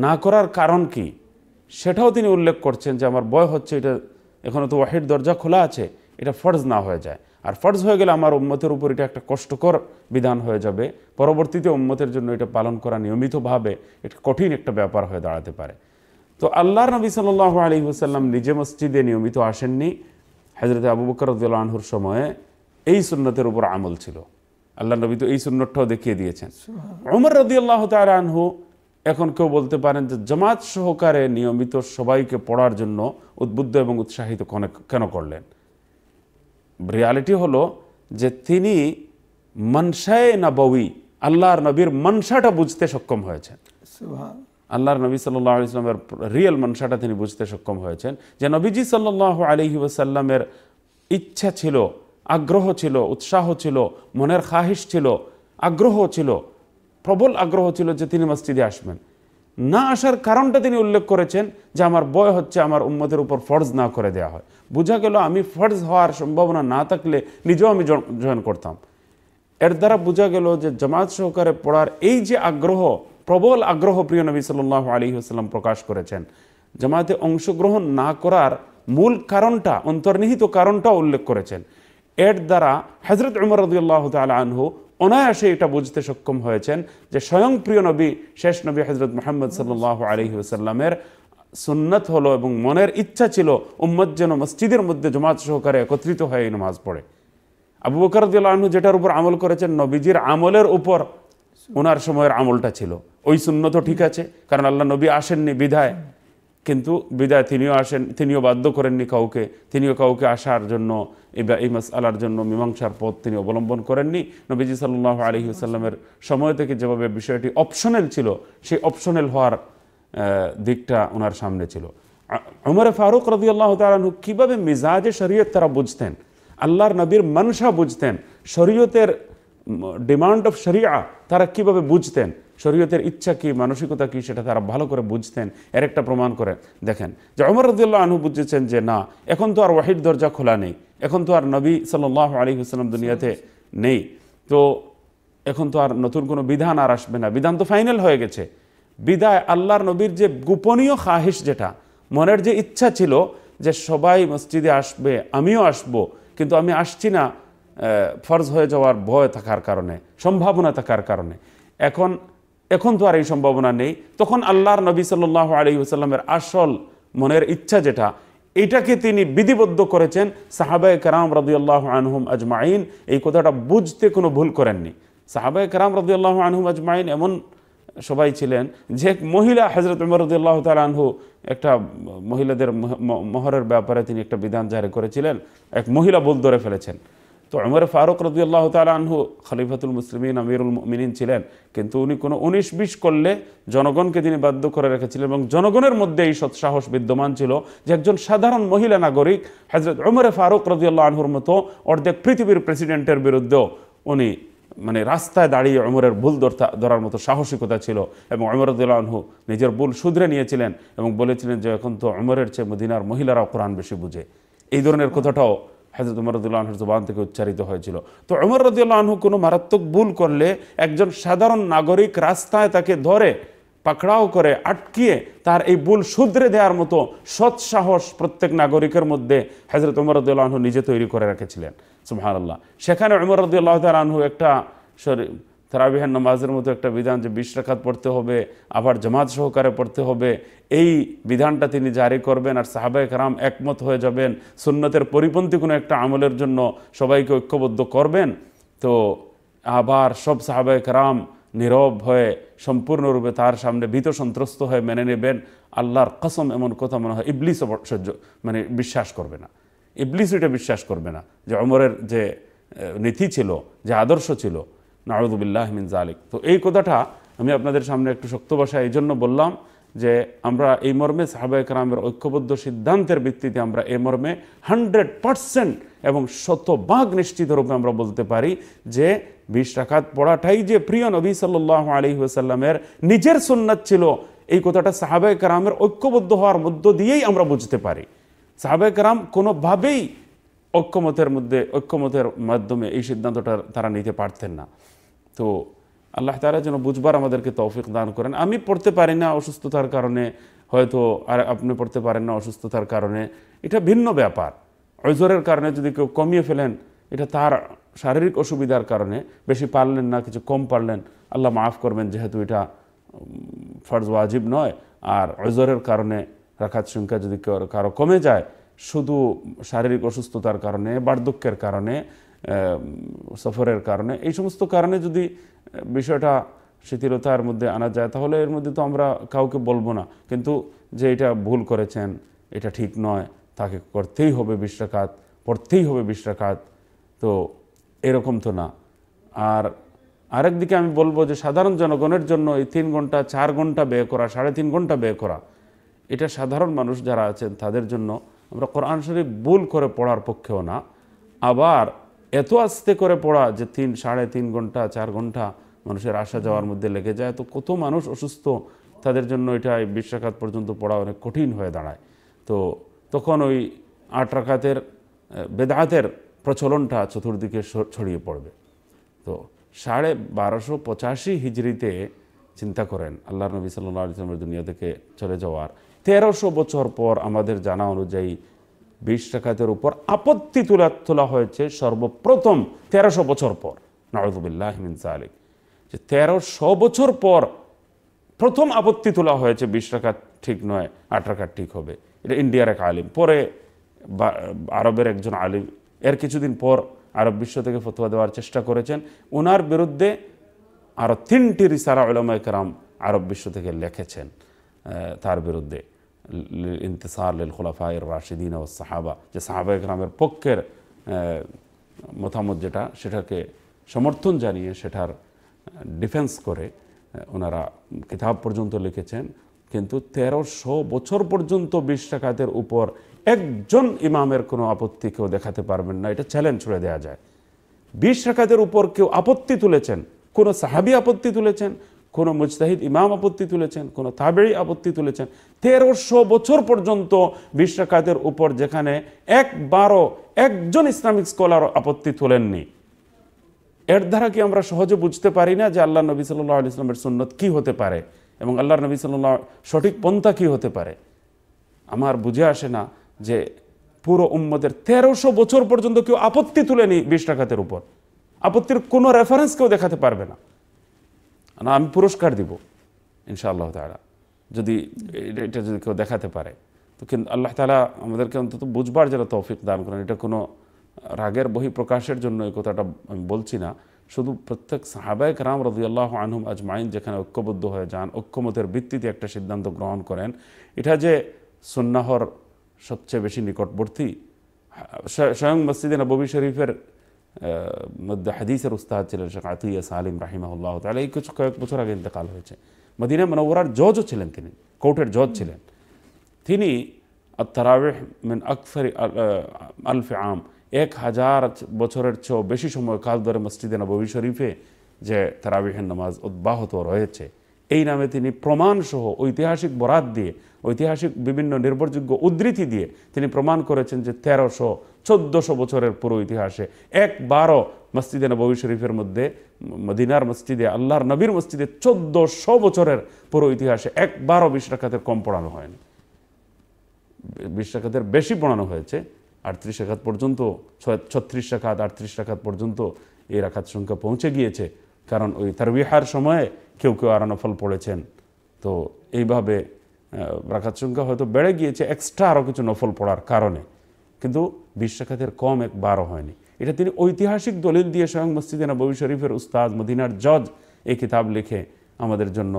না করার কারণ কী সেটাও তিনি উল্লেখ করছেন যে আমার বয় হচ্ছে এটা এখনও তো ওয়াহির দরজা খোলা আছে এটা ফর্জ না হয়ে যায় আর ফর্জ হয়ে গেলে আমার উম্মতের উপর এটা একটা কষ্টকর বিধান হয়ে যাবে পরবর্তীতে উম্মতের জন্য এটা পালন করা নিয়মিতভাবে এটা কঠিন একটা ব্যাপার হয়ে দাঁড়াতে পারে তো আল্লাহর নবী সাল আলী হুসাল্লাম নিজে মসজিদে নিয়মিত আসেননি হাজরত আবু বকর আনহুর সময়ে এই সুন্নতের উপর আমল ছিল আল্লাহ নবী তো এই সুন্নতটাও দেখিয়ে দিয়েছেন উমর রদি আল্লাহ তার আনহু এখন কেউ বলতে পারেন যে জামাত সহকারে নিয়মিত সবাইকে পড়ার জন্য উদ্বুদ্ধ এবং উৎসাহিত কেন করলেন রিয়ালিটি হলো যে তিনি মনসায় বউই আল্লাহর নবীর মনসাটা বুঝতে সক্ষম হয়েছেন আল্লাহর নবী সাল্লাহ ইসলামের রিয়েল মনসাটা তিনি বুঝতে সক্ষম হয়েছেন যে নবীজি সাল্লাহ আলি ওসাল্লামের ইচ্ছা ছিল আগ্রহ ছিল উৎসাহ ছিল মনের খাহিস ছিল আগ্রহ ছিল প্রবল আগ্রহ ছিল যে তিনি মসজিদে আসবেন না আসার কারণটা তিনি উল্লেখ করেছেন যে আমার বয় হচ্ছে আমার উম্মতের উপর ফর্জ না করে দেওয়া হয় বোঝা গেল আমি ফর্জ হওয়ার সম্ভাবনা না থাকলে নিজেও আমি জয়েন করতাম এর দ্বারা বোঝা গেল যে জামাত সহকারে পড়ার এই যে আগ্রহ প্রবল আগ্রহ প্রিয় নবী সাল্লাহ আলী হাসলাম প্রকাশ করেছেন জামাতে অংশগ্রহণ না করার মূল কারণটা অন্তর্নিহিত কারণটা উল্লেখ করেছেন এর দ্বারা হজরত উমর রদুল্লাহ তাল আনহু অনায়াসে এটা বুঝতে সক্ষম হয়েছেন যে স্বয়ংপ্রিয় নবী শেষ নবী হজরত মোহাম্মদ সাল্লাহ আলহি আসাল্লামের সুন্নত হলো এবং মনের ইচ্ছা ছিল উম্মদ যেন মসজিদের মধ্যে জমাত সহকারে একত্রিত হয়ে নামাজ পড়ে আবু বকরদুল্লাহ যেটার উপর আমল করেছেন নবীজির আমলের উপর ওনার সময়ের আমলটা ছিল ওই সুন্নত ঠিক আছে কারণ আল্লাহ নবী আসেননি বিধায় কিন্তু বিদায় তিনিও আসেন তিনিও বাধ্য করেননি কাউকে তিনিও কাউকে আসার জন্য এই মাস আলার জন্য মীমাংসার পথ তিনি অবলম্বন করেননি নবীজি সাল্লাহ আলহি আসাল্লামের সময় থেকে যেভাবে বিষয়টি অপশনেল ছিল সেই অপশনেল হওয়ার দিকটা ওনার সামনে ছিল উমরে ফারুক রদি আল্লাহ তালু কীভাবে মিজাজে শরীয়ত তারা বুঝতেন আল্লাহর নবীর মানসা বুঝতেন শরীয়তের ডিমান্ড অফ শরিয়া তারা কিভাবে বুঝতেন শরীয়তের ইচ্ছা কি মানসিকতা কি সেটা তারা ভালো করে বুঝতেন এর একটা প্রমাণ করে দেখেন যে অমর রদুল্লাহ আনহু বুঝেছেন যে না এখন তো আর ওয়াহিদ দরজা খোলা নেই এখন তো আর নবী সাল্লাহ আলী হুসালাম দুনিয়াতে নেই তো এখন তো আর নতুন কোনো বিধান আর আসবে না বিধান তো ফাইনাল হয়ে গেছে বিদায় আল্লাহর নবীর যে গোপনীয় খাহিস যেটা মনের যে ইচ্ছা ছিল যে সবাই মসজিদে আসবে আমিও আসব কিন্তু আমি আসছি না ফরজ হয়ে যাওয়ার ভয় থাকার কারণে সম্ভাবনা থাকার কারণে এখন এখন তো আর এই সম্ভাবনা নেই তখন আল্লাহর নবী সাল্লাহ আলী আসাল্লামের আসল মনের ইচ্ছা যেটা এটাকে তিনি বিধিবদ্ধ করেছেন সাহাবায় কারাম রদুল্লাহ আনহুম আজমাইন এই কথাটা বুঝতে কোনো ভুল করেননি সাহাবায় কারাম রদুল্লাহ আনহুম আজমাইন এমন সবাই ছিলেন যে এক মহিলা হজরত উমর রদুল্লাহ আনহু একটা মহিলাদের মহরের ব্যাপারে তিনি একটা বিধান জারি করেছিলেন এক মহিলা ভুল ধরে ফেলেছেন তো উমর ফারুক রদিয়াল্লাহ তালা আনহু খালিফাতুল মুসলিমিন আমিরুল মিনিন ছিলেন কিন্তু উনি কোনো উনিশ বিশ করলে জনগণকে তিনি বাধ্য করে রেখেছিলেন এবং জনগণের মধ্যে এই সৎসাহস বিদ্যমান ছিল যে একজন সাধারণ মহিলা নাগরিক হজরত উমরে ফারুক রদিয়াল্লাহ আনহুর মতো অর্ধেক পৃথিবীর প্রেসিডেন্টের বিরুদ্ধেও উনি মানে রাস্তায় দাঁড়িয়ে অমরের ভুল ধরার মতো সাহসিকতা ছিল এবং আনহু নিজের ভুল শুধরে নিয়েছিলেন এবং বলেছিলেন যে এখন তো অমরের চেয়ে মদিনার মহিলারাও কোরআন বেশি বুঝে এই ধরনের কথাটাও হজরত উমর রদুল্লাহ আনহুর জবান থেকে উচ্চারিত হয়েছিল তো উমর রদুল্লাহ আনহু কোনো মারাত্মক ভুল করলে একজন সাধারণ নাগরিক রাস্তায় তাকে ধরে পাকড়াও করে আটকিয়ে তার এই ভুল শুধরে দেওয়ার মতো সৎ সাহস প্রত্যেক নাগরিকের মধ্যে হজরত উমর রদুল্লাহ আনহু নিজে তৈরি করে রেখেছিলেন সুহান আল্লাহ সেখানে উমর রদুল্লাহ আনহু একটা তারাবিহার নামাজের মতো একটা বিধান যে বিশ রাখাত পড়তে হবে আবার জামাত সহকারে পড়তে হবে এই বিধানটা তিনি জারি করবেন আর সাহাবায় কারাম একমত হয়ে যাবেন সুন্নতের পরিপন্থী কোনো একটা আমলের জন্য সবাইকে ঐক্যবদ্ধ করবেন তো আবার সব সাহাবায় কারাম নীরব হয়ে সম্পূর্ণরূপে তার সামনে ভীত সন্ত্রস্ত হয়ে মেনে নেবেন আল্লাহর কসম এমন কথা মনে হয় ইবলিস সহ্য মানে বিশ্বাস করবে না ইবলিস এটা বিশ্বাস করবে না যে অমরের যে নীতি ছিল যে আদর্শ ছিল নাউদুবিল্লাহ মিন জালিক তো এই কথাটা আমি আপনাদের সামনে একটু শক্ত ভাষায় এই জন্য বললাম যে আমরা এই মর্মে সাহাবায়ক রামের ঐক্যবদ্ধ সিদ্ধান্তের ভিত্তিতে আমরা এই মর্মে হান্ড্রেড পারসেন্ট এবং শতভাগ নিশ্চিতরূপে আমরা বলতে পারি যে বিশ রাখাত পড়াটাই যে প্রিয় নবী সাল্লাহ আলী সাল্লামের নিজের সুন্নাত ছিল এই কথাটা সাহাবায়ক রামের ঐক্যবদ্ধ হওয়ার মধ্য দিয়েই আমরা বুঝতে পারি সাহাবায়ক রাম কোনোভাবেই ঐক্যমতের মধ্যে ঐক্যমতের মাধ্যমে এই সিদ্ধান্তটা তারা নিতে পারতেন না তো আল্লাহ তারা যেন বুঝবার আমাদেরকে তৌফিক দান করেন আমি পড়তে পারি না অসুস্থতার কারণে হয়তো আর আপনি পড়তে পারেন না অসুস্থতার কারণে এটা ভিন্ন ব্যাপার অজরের কারণে যদি কেউ কমিয়ে ফেলেন এটা তার শারীরিক অসুবিধার কারণে বেশি পারলেন না কিছু কম পারলেন আল্লাহ মাফ করবেন যেহেতু এটা ফর্জ ওয়াজিব নয় আর অজরের কারণে রাখাত সংখ্যা যদি কারো কমে যায় শুধু শারীরিক অসুস্থতার কারণে বার্ধক্যের কারণে সফরের কারণে এই সমস্ত কারণে যদি বিষয়টা শিথিলতার মধ্যে আনা যায় তাহলে এর মধ্যে তো আমরা কাউকে বলবো না কিন্তু যে এটা ভুল করেছেন এটা ঠিক নয় তাকে করতেই হবে বিশ্রাকাত পড়তেই হবে বিশ্রাকাত তো এরকম তো না আর আরেক দিকে আমি বলবো যে সাধারণ জনগণের জন্য এই তিন ঘন্টা চার ঘন্টা ব্যয় করা সাড়ে তিন ঘন্টা ব্যয় করা এটা সাধারণ মানুষ যারা আছেন তাদের জন্য আমরা কোরআন শরীফ ভুল করে পড়ার পক্ষেও না আবার এত আস্তে করে পড়া যে তিন সাড়ে তিন ঘন্টা চার ঘন্টা মানুষের আসা যাওয়ার মধ্যে লেগে যায় তো কত মানুষ অসুস্থ তাদের জন্য এটা বিশ্বাখাত পর্যন্ত পড়া অনেক কঠিন হয়ে দাঁড়ায় তো তখন ওই আট রাখাতের বেদাতের প্রচলনটা চতুর্দিকে ছড়িয়ে পড়বে তো সাড়ে বারোশো পঁচাশি হিজড়িতে চিন্তা করেন আল্লাহ নবী সাল্লাহ ইসলামের দুনিয়া থেকে চলে যাওয়ার তেরোশো বছর পর আমাদের জানা অনুযায়ী বিশ টাকাতের উপর আপত্তি তুলে তোলা হয়েছে সর্বপ্রথম তেরোশো বছর পর নজবুল্লাহমিন সালিক যে তেরোশো বছর পর প্রথম আপত্তি তোলা হয়েছে বিশ টাকা ঠিক নয় আট টাকা ঠিক হবে এটা ইন্ডিয়ার এক আলিম পরে আরবের একজন আলিম এর কিছুদিন পর আরব বিশ্ব থেকে ফতোয়া দেওয়ার চেষ্টা করেছেন ওনার বিরুদ্ধে আরও তিনটি রিসারা ওলামা আরব বিশ্ব থেকে লেখেছেন তার বিরুদ্ধে ইন্তেসার লিল খোলাফায় রাশিদিন ও সাহাবা যে সাহাবা গ্রামের পক্ষের মতামত যেটা সেটাকে সমর্থন জানিয়ে সেটার ডিফেন্স করে ওনারা কিতাব পর্যন্ত লিখেছেন কিন্তু তেরোশো বছর পর্যন্ত বিশ টাকাতের উপর একজন ইমামের কোনো আপত্তি কেউ দেখাতে পারবেন না এটা চ্যালেঞ্জ ছুড়ে দেওয়া যায় বিশ টাকাতের উপর কেউ আপত্তি তুলেছেন কোনো সাহাবি আপত্তি তুলেছেন কোনো মুজতাহিদ ইমাম আপত্তি তুলেছেন কোনো তাবেরি আপত্তি তুলেছেন তেরোশো বছর পর্যন্ত বিশ্বাকাতের উপর যেখানে একবারও একজন ইসলামিক স্কলারও আপত্তি তোলেননি এর দ্বারা কি আমরা সহজে বুঝতে পারি না যে আল্লাহ নবী সাল্লাহ ইসলামের সুন্নত কী হতে পারে এবং আল্লাহ নবী সাল্লাহ সঠিক পন্থা কী হতে পারে আমার বুঝে আসে না যে পুরো উম্মদের তেরোশো বছর পর্যন্ত কেউ আপত্তি তুলেনি বিশ উপর আপত্তির কোনো রেফারেন্স কেউ দেখাতে পারবে না না আমি পুরস্কার দিব ইনশাআল্লাহ তালা যদি এটা যদি কেউ দেখাতে পারে তো কিন্তু আল্লাহ তালা আমাদেরকে অন্তত বুঝবার যারা তৌফিক দান করেন এটা কোনো রাগের বহি প্রকাশের জন্য এই কথাটা আমি বলছি না শুধু প্রত্যেক সাহাবায়ক রাম রদিয়াল্লাহ আনহুম আজমাইন যেখানে ঐক্যবদ্ধ হয়ে যান ঐক্যমতের ভিত্তিতে একটা সিদ্ধান্ত গ্রহণ করেন এটা যে সুন্নাহর সবচেয়ে বেশি নিকটবর্তী স্বয়ং মসজিদে নবী শরীফের মধ্যে হাদিসের উস্তাদ ছিলেন শেখ আতিয়া সালিম রাহিমাহুল্লাহ তাহলে এই কিছু কয়েক বছর আগে ইন্তেকাল হয়েছে মদিনা মনোবরার জজও ছিলেন তিনি কোর্টের জজ ছিলেন তিনি তারাবেহ মেন আকসারি আলফে আম এক হাজার বছরের চেয়েও বেশি সময় কাল ধরে মসজিদে নবী শরীফে যে তারাবিহের নামাজ অব্যাহত রয়েছে এই নামে তিনি প্রমাণসহ ঐতিহাসিক বরাত দিয়ে ঐতিহাসিক বিভিন্ন নির্ভরযোগ্য উদ্ধৃতি দিয়ে তিনি প্রমাণ করেছেন যে তেরোশো চোদ্দশো বছরের পুরো ইতিহাসে একবারও মসজিদে নবী শরীফের মধ্যে মদিনার মসজিদে আল্লাহর নবীর মসজিদে চোদ্দশো বছরের পুরো ইতিহাসে একবারও বিশ রাখাতের কম পড়ানো হয়নি বিশ রাখাতের বেশি পড়ানো হয়েছে আটত্রিশ আঘাত পর্যন্ত ছত্রিশ আঘাত আটত্রিশ আঘাত পর্যন্ত এই রাখাত সংখ্যা পৌঁছে গিয়েছে কারণ ওই তারবিহার সময়ে কেউ কেউ আরো নফল পড়েছেন তো এইভাবে রাখাত সংখ্যা হয়তো বেড়ে গিয়েছে এক্সট্রা আরও কিছু নফল পড়ার কারণে কিন্তু বিশ রাখাতের কম একবারও হয়নি এটা তিনি ঐতিহাসিক দলিল দিয়ে স্বয়ং মসজিদে নবী শরীফের উস্তাদ মদিনার জজ এই কিতাব লিখে আমাদের জন্য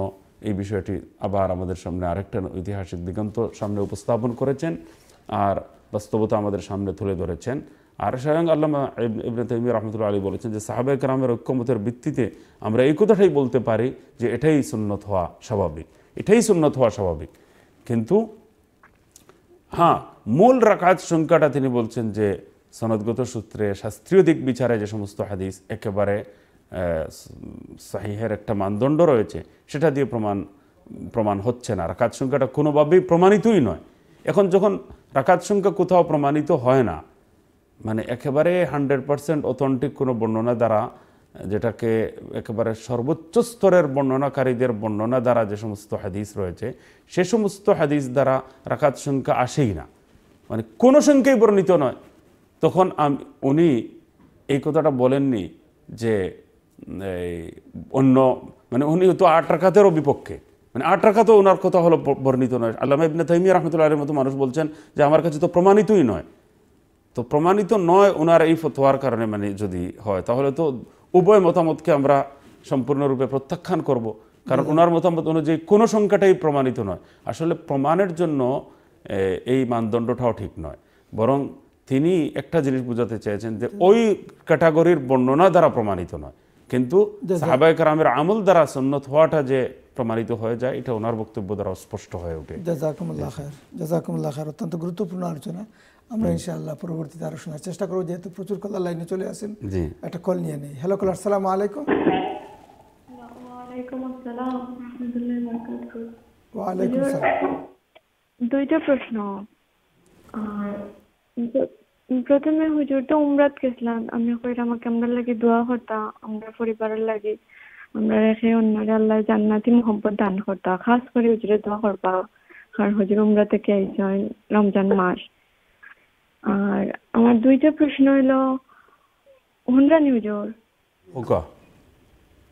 এই বিষয়টি আবার আমাদের সামনে আরেকটা ঐতিহাসিক দিগন্ত সামনে উপস্থাপন করেছেন আর বাস্তবতা আমাদের সামনে তুলে ধরেছেন আর স্বয়ং আল্লাহ ইবনে তৈমি রহমতুল্লা আলী বলেছেন যে সাহাবেক রামের ঐক্যমতের ভিত্তিতে আমরা এই কথাটাই বলতে পারি যে এটাই সুন্নত হওয়া স্বাভাবিক এটাই সুন্নত হওয়া স্বাভাবিক কিন্তু হ্যাঁ মূল রাকাত সংখ্যাটা তিনি বলছেন যে সনদগত সূত্রে শাস্ত্রীয় দিক বিচারে যে সমস্ত হাদিস একেবারে সাহিহের একটা মানদণ্ড রয়েছে সেটা দিয়ে প্রমাণ প্রমাণ হচ্ছে না রাকাত সংখ্যাটা কোনোভাবেই প্রমাণিতই নয় এখন যখন রাকাত সংখ্যা কোথাও প্রমাণিত হয় না মানে একেবারে হান্ড্রেড পারসেন্ট অথেন্টিক কোনো বর্ণনা দ্বারা যেটাকে একেবারে সর্বোচ্চ স্তরের বর্ণনাকারীদের বর্ণনা দ্বারা যে সমস্ত হাদিস রয়েছে সে সমস্ত হাদিস দ্বারা রাখাত সংখ্যা আসেই না মানে কোনো সংখ্যাই বর্ণিত নয় তখন আমি উনি এই কথাটা বলেননি যে অন্য মানে উনি তো আট রাখাতেরও বিপক্ষে মানে আট রাখাতেও ওনার কথা হলো বর্ণিত নয় আল্লাহ ইবনে তাইমিয়া রহমতুল্লাহ মতো মানুষ বলছেন যে আমার কাছে তো প্রমাণিতই নয় তো প্রমাণিত নয় ওনার এই ফতোয়ার কারণে মানে যদি হয় তাহলে তো উভয় মতামতকে আমরা সম্পূর্ণরূপে প্রত্যাখ্যান করব কারণ ওনার মতামত অনুযায়ী কোনো সংখ্যাটাই প্রমাণিত নয় আসলে প্রমাণের জন্য এই মানদণ্ডটাও ঠিক নয় বরং তিনি একটা জিনিস বোঝাতে চেয়েছেন যে ওই ক্যাটাগরির বর্ণনা দ্বারা প্রমাণিত নয় কিন্তু সাহাবায় আমল দ্বারা সন্ন্যত হওয়াটা যে প্রমাণিত হয়ে যায় এটা ওনার বক্তব্য দ্বারা স্পষ্ট হয়ে ওঠে জাজাকুমুল্লাহ খায়ের জাজাকুমুল্লাহ খায়ের অত্যন্ত গুরুত্বপূর্ণ আলোচনা আমরা ইনশাআল্লাহ পরবর্তীতে আরো শোনার চেষ্টা করবো যেহেতু প্রচুর কথা লাইনে চলে আসেন একটা কল নিয়ে নেই হ্যালো কল আসসালাম আলাইকুম দুইটা প্রশ্ন প্রথমে হুজুর তো উমরাত গেছিলাম আমি কইরা আমাকে আমরা লাগি দোয়া করতা আমরা পরিবারের লাগি আমরা রেখে অন্যরে আল্লাহ জান্নাতি মোহাম্মত দান করতা খাস করে হুজুরে দোয়া করবা কারণ হুজুর উমরা থেকে আইসেন রমজান মাস আর আমার দুইটা প্রশ্ন হলো হুন্ডা নিউজর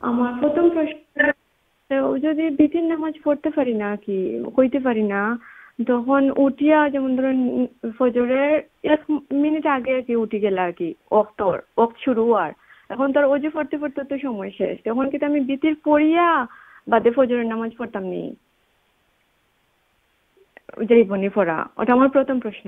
আমার প্রথম প্রশ্ন যদি বিতির নামাজ পড়তে পারি না কি কইতে পারি না তখন উঠিয়া যেমন ধরেন ফজরের এক মিনিট আগে আর কি উঠি গেল আর কি অক্টর অক শুরু আর এখন তোর ওজু পড়তে পড়তে তো সময় শেষ তখন কিন্তু আমি বিতির পড়িয়া বাদে ফজরের নামাজ পড়তাম নি বনি পড়া ওটা আমার প্রথম প্রশ্ন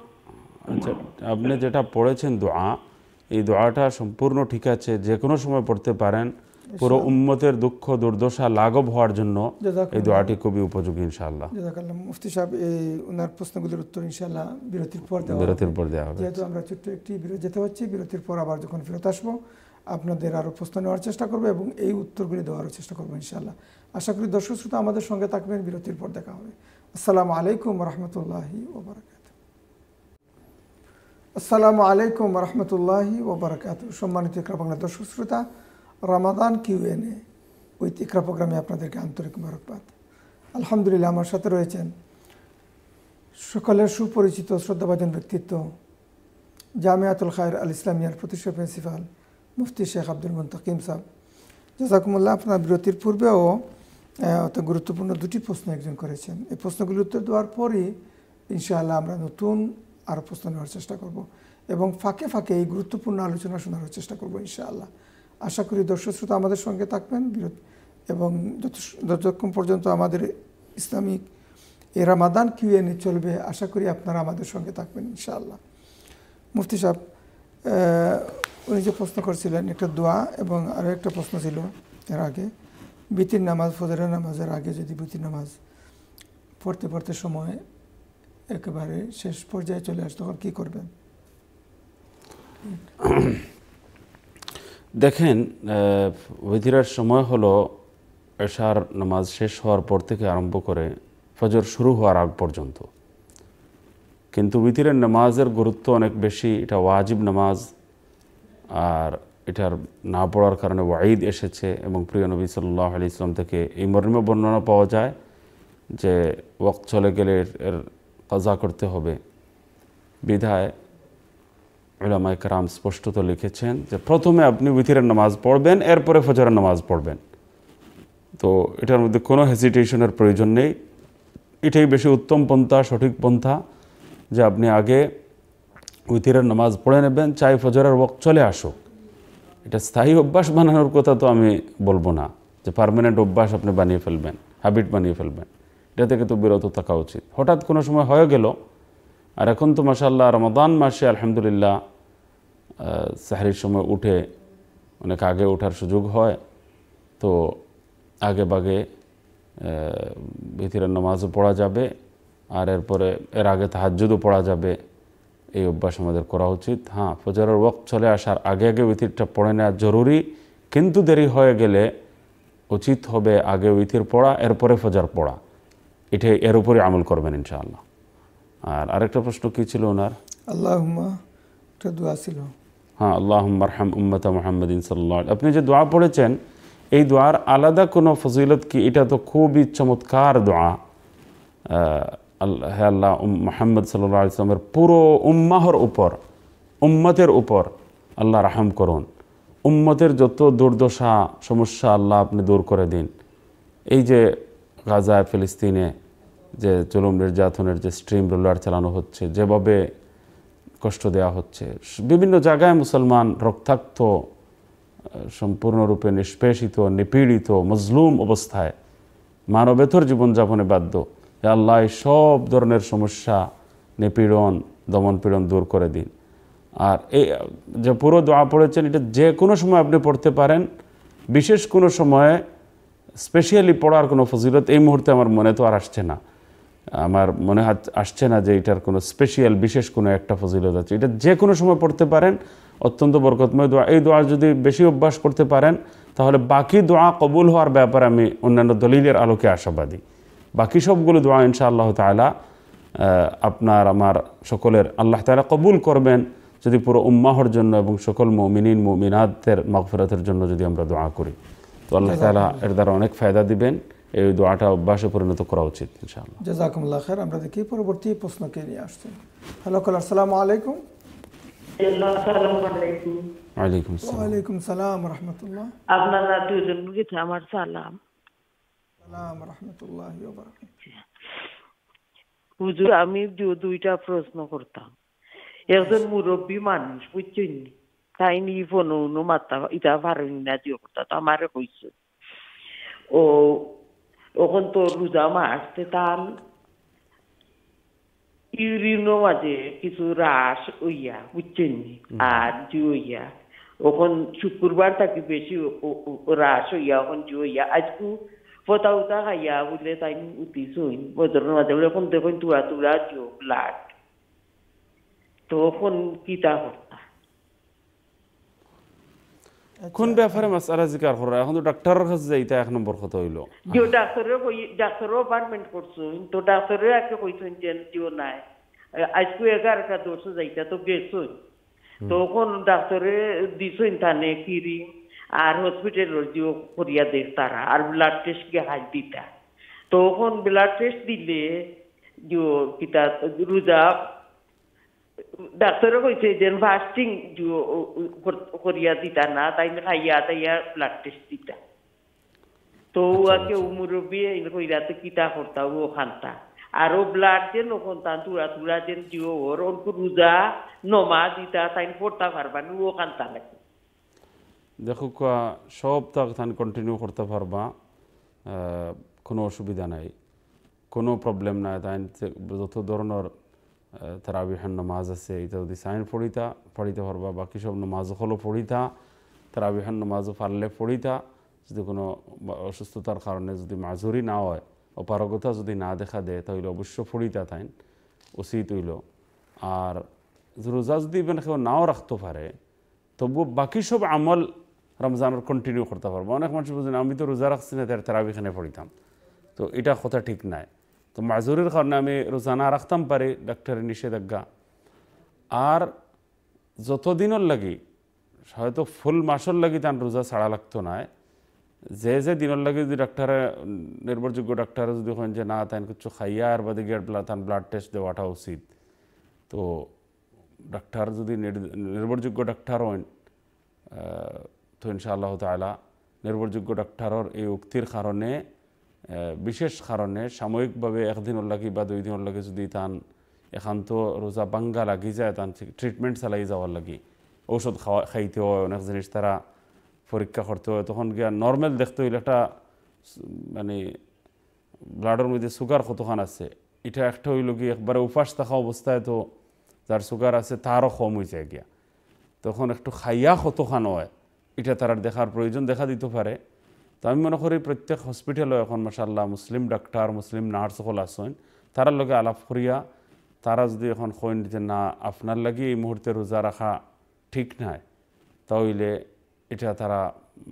আচ্ছা আপনি যেটা পড়েছেন দোয়া এই দোয়াটা সম্পূর্ণ ঠিক আছে যে কোনো সময় পড়তে পারেন পুরো উম্মতের দুঃখ দুর্দশা লাঘব হওয়ার জন্য এই দোয়াটি খুবই উপযোগী ইনশাআল্লাহ জাযাকাল্লাহ মুফতি সাহেব এই ওনার প্রশ্নগুলির উত্তর ইনশাআল্লাহ বিরতির পর দেওয়া বিরতির পর দেওয়া হবে যেহেতু আমরা ছোট্ট একটি বিরতি যেতে হচ্ছে বিরতির পর আবার যখন ফেরত আসবো আপনাদের আরও প্রশ্ন নেওয়ার চেষ্টা করবো এবং এই উত্তরগুলি দেওয়ারও চেষ্টা করবো ইনশাআল্লাহ আশা করি দর্শক শ্রোতা আমাদের সঙ্গে থাকবেন বিরতির পর দেখা হবে আসসালামু আলাইকুম রহমতুল্লাহি ওবরাকাত আসসালামু আলাইকুম রহমতুল্লাহি ওবরাকাত সম্মানিত ইকরা বাংলা দর্শক শ্রোতা এন এ উইথ ইকরা প্রোগ্রামে আপনাদেরকে আন্তরিক মারকবাদ আলহামদুলিল্লাহ আমার সাথে রয়েছেন সকলের সুপরিচিত শ্রদ্ধাভাজন ব্যক্তিত্ব জামিয়াতুল খায়ের আল ইসলামিয়ার প্রতিষ্ঠা প্রিন্সিপাল মুফতি শেখ আব্দুল মুন্তাকিম সাহ জাজাকুমুল্লাহ আপনার বিরতির পূর্বেও অত গুরুত্বপূর্ণ দুটি প্রশ্ন একজন করেছেন এই প্রশ্নগুলির উত্তর দেওয়ার পরই ইনশাআল্লাহ আমরা নতুন আরও প্রশ্ন নেওয়ার চেষ্টা করব এবং ফাঁকে ফাঁকে এই গুরুত্বপূর্ণ আলোচনা শোনার চেষ্টা করব ইনশাআল্লাহ আশা করি দর্শক শ্রোতা আমাদের সঙ্গে থাকবেন এবং যতক্ষণ পর্যন্ত আমাদের ইসলামিক এ রামাদান কিউএনএ চলবে আশা করি আপনারা আমাদের সঙ্গে থাকবেন ইনশাআল্লাহ মুফতি সাহেব উনি যে প্রশ্ন করছিলেন একটা দোয়া এবং আরও একটা প্রশ্ন ছিল এর আগে বিতির নামাজ ফজরের নামাজের আগে যদি বিতির নামাজ পড়তে পড়তে সময় একেবারে শেষ পর্যায়ে চলে আসে তখন কী করবেন দেখেন ওইদিরার সময় হলো এশার নামাজ শেষ হওয়ার পর থেকে আরম্ভ করে ফজর শুরু হওয়ার আগ পর্যন্ত কিন্তু উইতিরের নামাজের গুরুত্ব অনেক বেশি এটা ওয়াজিব নামাজ আর এটার না পড়ার কারণে ওয়াঈদ এসেছে এবং প্রিয় নবী সাল্লাহ আলি ইসলাম থেকে এই মর্মে বর্ণনা পাওয়া যায় যে ওয়াক চলে গেলে এর কাজা করতে হবে বিধায় ওলামায় কারাম স্পষ্টত লিখেছেন যে প্রথমে আপনি উইথিরের নামাজ পড়বেন এরপরে ফজরের নামাজ পড়বেন তো এটার মধ্যে কোনো হেজিটেশনের প্রয়োজন নেই এটাই বেশি উত্তম পন্থা সঠিক পন্থা যে আপনি আগে উইথিরের নামাজ পড়ে নেবেন চাই ফজরের ওয়াক চলে আসুক এটা স্থায়ী অভ্যাস বানানোর কথা তো আমি বলবো না যে পারমানেন্ট অভ্যাস আপনি বানিয়ে ফেলবেন হ্যাবিট বানিয়ে ফেলবেন এটা থেকে তো বিরত থাকা উচিত হঠাৎ কোনো সময় হয়ে গেল আর এখন তো মাসাল্লাহ রমাদান মাসে আলহামদুলিল্লাহ সাহারির সময় উঠে অনেক আগে ওঠার সুযোগ হয় তো আগে বাগে ভিতরের নামাজও পড়া যাবে আর এরপরে এর আগে তাহাজুদও পড়া যাবে এই অভ্যাস আমাদের করা উচিত হ্যাঁ ফজরের ওয়াক্ত চলে আসার আগে আগে উইথিরটা পড়ে নেওয়া জরুরি কিন্তু দেরি হয়ে গেলে উচিত হবে আগে উইথির পড়া এরপরে ফজর পড়া এটা এর উপরে আমল করবেন ইনশাআল্লাহ আর আরেকটা প্রশ্ন কী ছিল ওনার আল্লাহ একটা ছিল হ্যাঁ আল্লাহ মারহাম উম্মতা মোহাম্মদিন সাল্লাহ আপনি যে দোয়া পড়েছেন এই দোয়ার আলাদা কোনো ফজিলত কি এটা তো খুবই চমৎকার দোয়া হে আল্লাহ মোহাম্মদ সাল্লাহ ইসলামের পুরো উম্মাহর উপর উম্মতের উপর আল্লাহ রাহম করুন উম্মতের যত দুর্দশা সমস্যা আল্লাহ আপনি দূর করে দিন এই যে গাজায় ফিলিস্তিনে যে জুলুম নির্যাতনের যে স্ট্রিম রোলার চালানো হচ্ছে যেভাবে কষ্ট দেওয়া হচ্ছে বিভিন্ন জায়গায় মুসলমান রক্তাক্ত সম্পূর্ণরূপে নিষ্পেষিত নিপীড়িত মজলুম অবস্থায় মানবেতর জীবনযাপনে বাধ্য আল্লাহ সব ধরনের সমস্যা নিপীড়ন দমনপীড়ন দূর করে দিন আর এই যে পুরো দোয়া পড়েছেন এটা যে কোনো সময় আপনি পড়তে পারেন বিশেষ কোনো সময়ে স্পেশালি পড়ার কোনো ফজিলত এই মুহূর্তে আমার মনে তো আর আসছে না আমার মনে আসছে না যে এটার কোনো স্পেশাল বিশেষ কোনো একটা ফজিলত আছে এটা যে কোনো সময় পড়তে পারেন অত্যন্ত বরকতময় দোয়া এই দোয়া যদি বেশি অভ্যাস করতে পারেন তাহলে বাকি দোয়া কবুল হওয়ার ব্যাপারে আমি অন্যান্য দলিলের আলোকে আশাবাদী বাকি সবগুলো দোয়া ইনশাআল্লাহ তালা আপনার আমার সকলের আল্লাহ তালা কবুল করবেন যদি পুরো উম্মাহর জন্য এবং সকল মমিনিন মমিনাতের মাগফিরাতের জন্য যদি আমরা দোয়া করি তো আল্লাহ তালা এর দ্বারা অনেক ফায়দা দিবেন এই দোয়াটা অভ্যাসে পরিণত করা উচিত ইনশাআল্লাহ জাজাকুমুল্লাহ খের আমরা দেখি পরবর্তী প্রশ্নকে নিয়ে আসছি হ্যালো কলার আলাইকুম ওয়ালাইকুম ওয়ালাইকুম সালাম রাহমাতুল্লাহ আপনারা দুজন আমার সালাম সালাম রাহমাতুল্লাহ হুজুর আমি দুইটা প্রশ্ন করতাম একজন মুরব্বী মানুষ বুঝছেন i fono no mata i ta varu ni na dio ta ta mare koise o o konto da ma aste i ri no ma de ki su kisu ras uya ucheni a dio ya o kon shukurbar ta ki beshi o ra ras uya kon dio ya a ajku fota uta ga ya u u le ta ule taini utisun bo dorno ma de ule kon de kon tu a tu ra dio black to kon kita hota আচ্ছা। কোন ব্যাপারে মাসালা জিকার করো এখন তো ডাক্তারের কাছে যাইতা এক নম্বর কথা হইল জিও ডাক্তারের কই ডাক্তারও অ্যাপার্টমেন্ট করছো কিন্তু ডাক্তারের একটা কইছো যে জিও নাই আজকে এগারোটা দোষ যাইতা তো গেছো তখন ডাক্তারে দিছো ইন্টারনে কিরি আর হসপিটালের জিও করিয়া দেখ তারা আর ব্লাড টেস্ট কে হাত দিতা তখন ব্লাড টেস্ট দিলে জিও পিতা রুজা ডাক্তারও কইছে যে ফাস্টিং করিয়া দিতা না তাই খাইয়া তাইয়া ব্লাড টেস্ট দিতা তো উয়াকে মুরব্বী কইরা তো কিতা করতা ও খান্তা আৰু ব্লাড যে নখন তান তুরা তুরা যে জিও ওর অনকু রোজা নমা দিতা তাই পড়তা পারবা ও খান্তা লাগে দেখো সব তাক তান কন্টিনিউ করতে পারবা কোনো অসুবিধা নাই কোনো প্রবলেম নাই তাই যত ধরনের তারাবিহান নমাজ আছে এটা যদি সাইন পড়িতা পড়িতে পারবা বাকি সব নমাজ হলো পড়িতা তারাবিহান নমাজও পারলে পড়িতা যদি কোনো অসুস্থতার কারণে যদি মাজুরি না হয় অপারগতা যদি না দেখা দেয় তাহলে অবশ্য পড়িতা তাইন উচিত হইল আর রোজা যদি ইভেন কেউ নাও রাখতে পারে তবুও বাকি সব আমল রমজানের কন্টিনিউ করতে পারবো অনেক মানুষ বুঝলেন আমি তো রোজা রাখছি না তার তারাবিখানে পড়িতাম তো এটা কথা ঠিক নয় তো মাজুরির কারণে আমি রোজানা রাখতাম পারি ডাক্তারের নিষেধাজ্ঞা আর যতদিনের লাগি হয়তো ফুল মাসের লাগি তার রোজা ছাড়া লাগতো না যে যে দিনের লাগে যদি ডাক্তারে নির্ভরযোগ্য ডাক্তারে যদি হন যে না তাই কিছু খাইয়া আর বাদে গিয়ে তার ব্লাড টেস্ট দেওয়াটা উচিত তো ডাক্তার যদি নির্ভরযোগ্য ডাক্তার হন তো ইনশাআল্লাহ তালা নির্ভরযোগ্য ডাক্তারের এই উক্তির কারণে বিশেষ কারণে সাময়িকভাবে একদিন লাগি বা দুই দিন লাগি যদি তান একান্ত রোজা বাঙ্গা লাগি যায় তান ট্রিটমেন্ট চালাই যাওয়ার লাগি ঔষধ খাওয়া খাইতে হয় অনেক জিনিস তারা পরীক্ষা করতে হয় তখন গিয়া নর্মাল দেখতে হইলে মানে একটা মানে ব্লাডের মধ্যে সুগার কতখান আছে এটা একটা হইল কি একবারে উপাস থাকা অবস্থায় তো যার সুগার আছে তারও কম হয়ে যায় গিয়া তখন একটু খাইয়া কতখান হয় এটা তারা দেখার প্রয়োজন দেখা দিতে পারে তো আমি মনে করি প্রত্যেক হসপিটালও এখন মাসাল্লাহ মুসলিম ডাক্তার মুসলিম নার্স সকল আসেন তারার লগে আলাপ করিয়া তারা যদি এখন কইন যে না আপনার লাগে এই মুহূর্তে রোজা রাখা ঠিক নাই তাহলে এটা তারা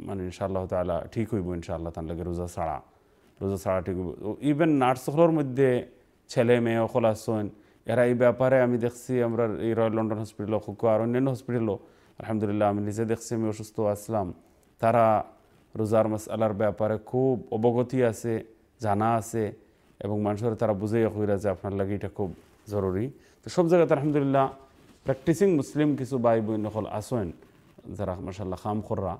মানে ইনশাআল্লাহ তালা ঠিক হইব ইনশাআল্লাহ তার লাগে রোজা ছাড়া রোজা ছাড়া ঠিক হইব ইভেন নার্স সকলের মধ্যে ছেলে মেয়ে সকল আসেন এরা এই ব্যাপারে আমি দেখছি আমরা এই রয়্যাল লন্ডন হসপিটাল হোক আর অন্যান্য হসপিটালও আলহামদুলিল্লাহ আমি নিজে দেখছি আমি অসুস্থ আসলাম তারা রোজার মাস আল্লাহর ব্যাপারে খুব অবগতি আছে জানা আছে এবং মানুষের তারা বুঝেই কইরা যে আপনার লাগে এটা খুব জরুরি তো সব জায়গাতে আলহামদুলিল্লাহ প্র্যাকটিসিং মুসলিম কিছু ভাই বোন হল আসেন যারা মার্শাল্লাহ খাম খররা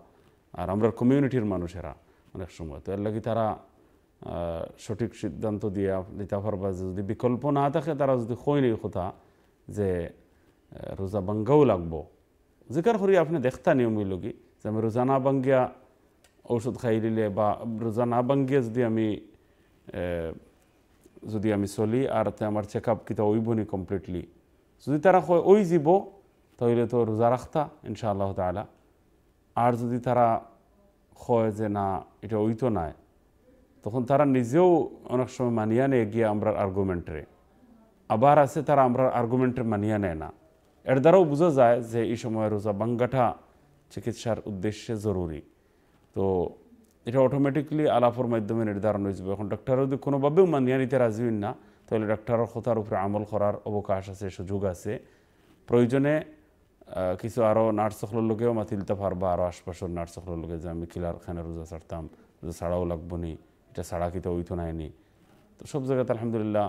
আর আমরা কমিউনিটির মানুষেরা অনেক সময় তো এর লাগে তারা সঠিক সিদ্ধান্ত দিয়ে দিতে পারবা যে যদি বিকল্প না থাকে তারা যদি হয় নি কথা যে রোজা ভাঙ্গাও লাগবো জিকার করি আপনি দেখতা নিয়ম লগি যে আমি রোজা না ভাঙ্গিয়া ঔষধ খাই দিলে বা রোজা না ভাঙ্গিয়ে যদি আমি যদি আমি চলি আর আমার চেক আপ কিতা ওইব নি কমপ্লিটলি যদি তারা কয় ওই যাব তাহলে তো রোজা রাখতা ইনশাআল্লাহ তালা আর যদি তারা কয় যে না এটা ওই তো নাই তখন তারা নিজেও অনেক সময় মানিয়া নেয় গিয়ে আমরা আর্গুমেন্টে আবার আছে তারা আমরা আর্গুমেন্টে মানিয়া নেয় না এর দ্বারাও বোঝা যায় যে এই সময় রোজা বাঙ্গাটা চিকিৎসার উদ্দেশ্যে জরুরি তো এটা অটোমেটিকলি আলাপর মাধ্যমে নির্ধারণ হয়ে যাবে এখন ডাক্তার যদি কোনোভাবেও মানিয়ে নিতে রাজি হইন না তাহলে ডাক্তারের কথার উপরে আমল করার অবকাশ আছে সুযোগ আছে প্রয়োজনে কিছু আরও নার্স সকলের লোকেও মাতি দিতে পারবা আরও আশপাশের নার্স সকলের লোকে যে আমি কিলার খানে রোজা ছাড়তাম রোজা ছাড়াও লাগবো নি এটা ছাড়া কিতে ওইতো নাইনি তো সব জায়গাতে আলহামদুলিল্লাহ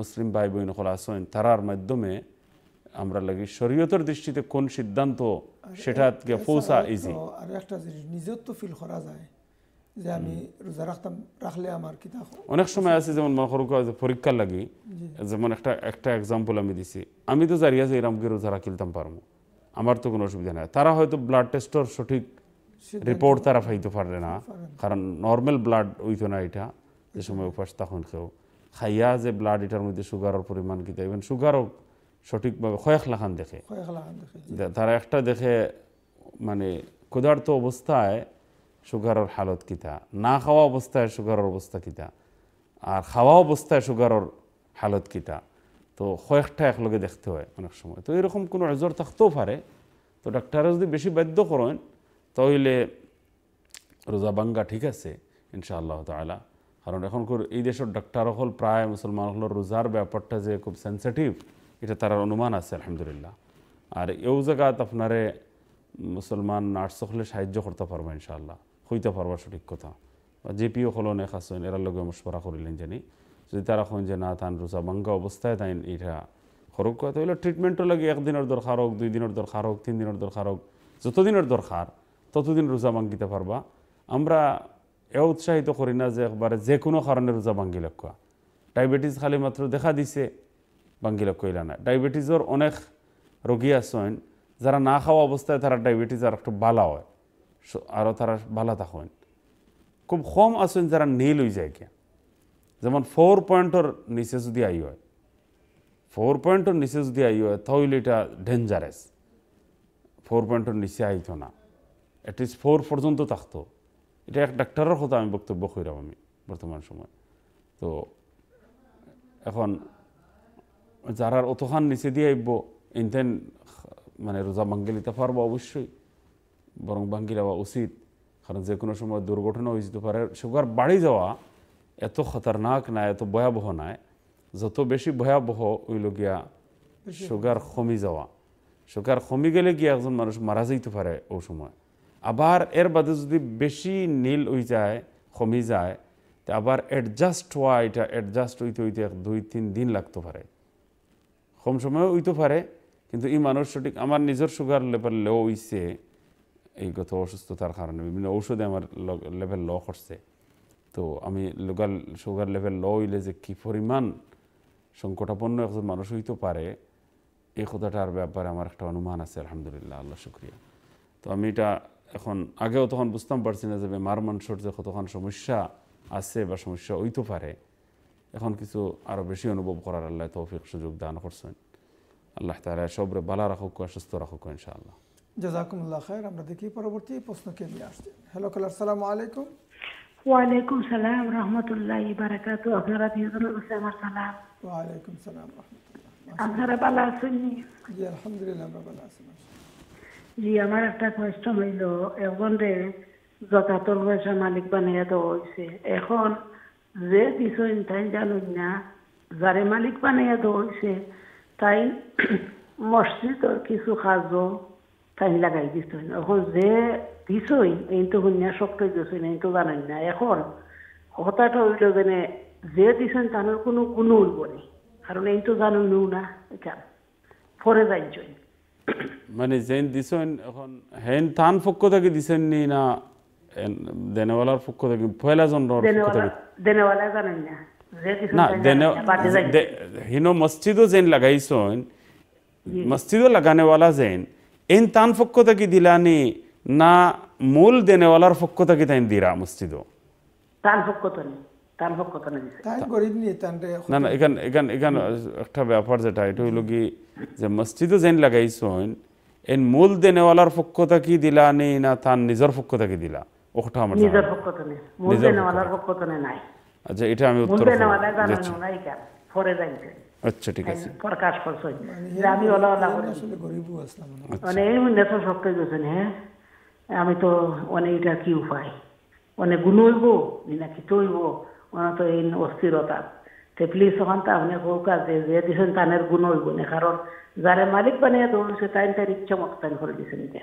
মুসলিম ভাই বোন সকল আসেন তারার মাধ্যমে আমরা লাগি শরীয়তের দৃষ্টিতে কোন সিদ্ধান্ত সেটা পৌঁছা ইজি আর একটা জিনিস নিজের তো ফিল করা যায় যে আমি রোজা রাখতাম রাখলে আমার কিতা অনেক সময় আছে যেমন মহরুকা পরীক্ষা লাগি যেমন একটা একটা এক্সাম্পল আমি দিছি আমি তো জারি আছি কি রোজা রাখিলতাম পারমু আমার তো কোনো অসুবিধা নাই তারা হয়তো ব্লাড টেস্টর সঠিক রিপোর্ট তারা পাইতে পারে না কারণ নর্মাল ব্লাড হইতো না এটা যে সময় উপাস তখন কেউ খাইয়া যে ব্লাড এটার মধ্যে সুগারের পরিমাণ কিতা ইভেন সুগারও সঠিকভাবে লাখান দেখে তারা একটা দেখে মানে ক্ষুধার্ত অবস্থায় সুগারের হালত কিতা না খাওয়া অবস্থায় সুগারের অবস্থা কিতা আর খাওয়া অবস্থায় সুগারের হালত কিতা তো কয়েকটা একলগে দেখতে হয় অনেক সময় তো এরকম কোনো অজর থাকতেও পারে তো ডাক্তাররা যদি বেশি বাধ্য করেন তাহলে রোজা বাঙ্গা ঠিক আছে ইনশাআল্লাহ তালা কারণ এখন এই দেশের ডাক্তার হল প্রায় মুসলমান হল রোজার ব্যাপারটা যে খুব সেন্সিটিভ এটা তার অনুমান আছে আলহামদুলিল্লাহ আর এও জায়গাত আপনারে মুসলমান নার্স হলে সাহায্য করতে পারবো ইনশাআল্লাহ হইতে পারবো সঠিক কথা জেপিও হলো এক আসন এরা লগে মশবরা করিলেন জানি যদি তারা হন যে না তান রোজা ভাঙ্গা অবস্থায় তাই এটা খরক কথা হইলে ট্রিটমেন্টও লাগে একদিনের দরকার হোক দুই দিনের দরকার হোক তিন দিনের দরকার হোক যতদিনের দরকার ততদিন রোজা ভাঙ্গিতে পারবা আমরা এ উৎসাহিত করি না যে একবারে যে কোনো কারণে রোজা ভাঙ্গি লক্ষ্য ডায়াবেটিস খালি মাত্র দেখা দিছে বাঙ্গিলা কইলা না ডায়াবেটিসর অনেক রোগী আছেন যারা না খাওয়া অবস্থায় তারা ডায়াবেটিস আর একটু বালা হয় আরও তারা বালা থাকেন খুব কম আছেন যারা নীল হয়ে যায় কে যেমন ফোর পয়েন্টর নিচে যদি আই হয় ফোর পয়েন্টর নিচে যদি আই হয় তাহলে এটা ডেঞ্জারাস ফোর পয়েন্টর নিচে আইত না এটলিস্ট ফোর পর্যন্ত থাকতো এটা এক ডাক্তারের কথা আমি বক্তব্য কইরাম আমি বর্তমান সময় তো এখন যারা অতখান নিচে দিয়ে আইব ইনতেন মানে রোজা ভাঙ্গি নিতে পারবো অবশ্যই বরং ভাঙ্গি যাওয়া উচিত কারণ যে কোনো সময় দুর্ঘটনা হয়ে যেতে পারে সুগার বাড়ি যাওয়া এত খতরনাক না এত ভয়াবহ নাই যত বেশি ভয়াবহ ওইলগিয়া সুগার কমি যাওয়া সুগার কমি গেলে গিয়ে একজন মানুষ মারা যেতে পারে ওই সময় আবার এর বাদে যদি বেশি নীল হয়ে যায় কমি যায় তা আবার অ্যাডজাস্ট হওয়া এটা অ্যাডজাস্ট হইতে হইতে এক দুই তিন দিন লাগতে পারে কম সময়ও হইতে পারে কিন্তু এই মানুষ সঠিক আমার নিজের সুগার লেভেল লো হইছে এই গত অসুস্থতার কারণে বিভিন্ন ঔষধে আমার লেভেল ল করছে তো আমি লোকাল সুগার লেভেল ল হইলে যে কী পরিমাণ সংকটাপন্ন একজন মানুষ হইতে পারে এই কথাটার ব্যাপারে আমার একটা অনুমান আছে আলহামদুলিল্লাহ আল্লাহ শুক্রিয়া তো আমি এটা এখন আগেও তখন বুঝতাম পারছি না যে মার মানুষের যে কতক্ষণ সমস্যা আছে বা সমস্যা হইতে পারে এখন কিছু আরও বেশি অনুভব করার আল্লাহ তৌফিক সুযোগ দান করছেন আল্লাহ তালা সবরে বালা রাখুক সুস্থ রাখুক ইনশাআল্লাহ জাজাকুমুল্লাহ খায়ের আমরা দেখি পরবর্তী প্রশ্ন কে নিয়ে আসছে হ্যালো কালার সালাম আলাইকুম ওয়ালাইকুম সালাম রহমতুল্লাহ বারাকাত আপনারা দিয়েছেন আমার সালাম ওয়ালাইকুম সালাম রহমতুল্লাহ আপনারা ভালো আছেন জি আলহামদুলিল্লাহ আমরা ভালো আছি জি আমার একটা কোয়েশ্চন হইল এখন রে জকাতর পয়সা মালিক বানিয়ে দেওয়া হয়েছে এখন જે દિશો ઇન્સાન ના ઝારે માલિક બનાવ્યા દો છે তাই মসজিদ ওর কিছু সাজ তাই লাগাই দিত এখন যে দিছই এইটো শুনিয়া শক্ত দিছিল এইটো জানাই না এখন হঠাৎ হইল যেনে যে দিছেন তানোর কোনো কোনো উঠব নি কারণ এইটো জানো না এটা পরে যাইছই মানে যেন দিছেন এখন হেন থান ফক্ক থেকে দিছেন নি না দেনেওয়ালার পক্ষ থেকে পয়লা জন্ডর না হিনো মসজিদও জেন লাগাইছেন মসজিদও লাগানেওয়ালা জেন এন তান পক্ষ থেকে দিলানি না মূল দেনেওয়ালার পক্ষ থেকে তাই দিরা মসজিদও তান পক্ষ থেকে এখান একটা ব্যাপার যেটা এটা হইল কি যে মসজিদও যেন লাগাইছেন এন মূল দেনেওয়ালার পক্ষ থেকে দিলা নি না তার নিজের পক্ষ থেকে দিলা ওটা আমার নিজের পক্ষ পক্ষ নাই আচ্ছা এটা আমি উত্তর পরে আচ্ছা ঠিক আছে প্রকাশ আমি ওলা ওলা আসলে গরিব আসলাম মানে এই নেতা গেছেন হ্যাঁ আমি তো অনেক এটা কি উপায় অনেক গুণ হইব নাকি কি ওনা তো এই অস্থিরতা তে প্লিজ ওখান তা আপনি হোক যে যে দিছেন তানের গুণ হইব না কারণ যারা মালিক বানিয়ে দৌড়ছে তাই তার ইচ্ছা মতো তাই করে দিছেন এটা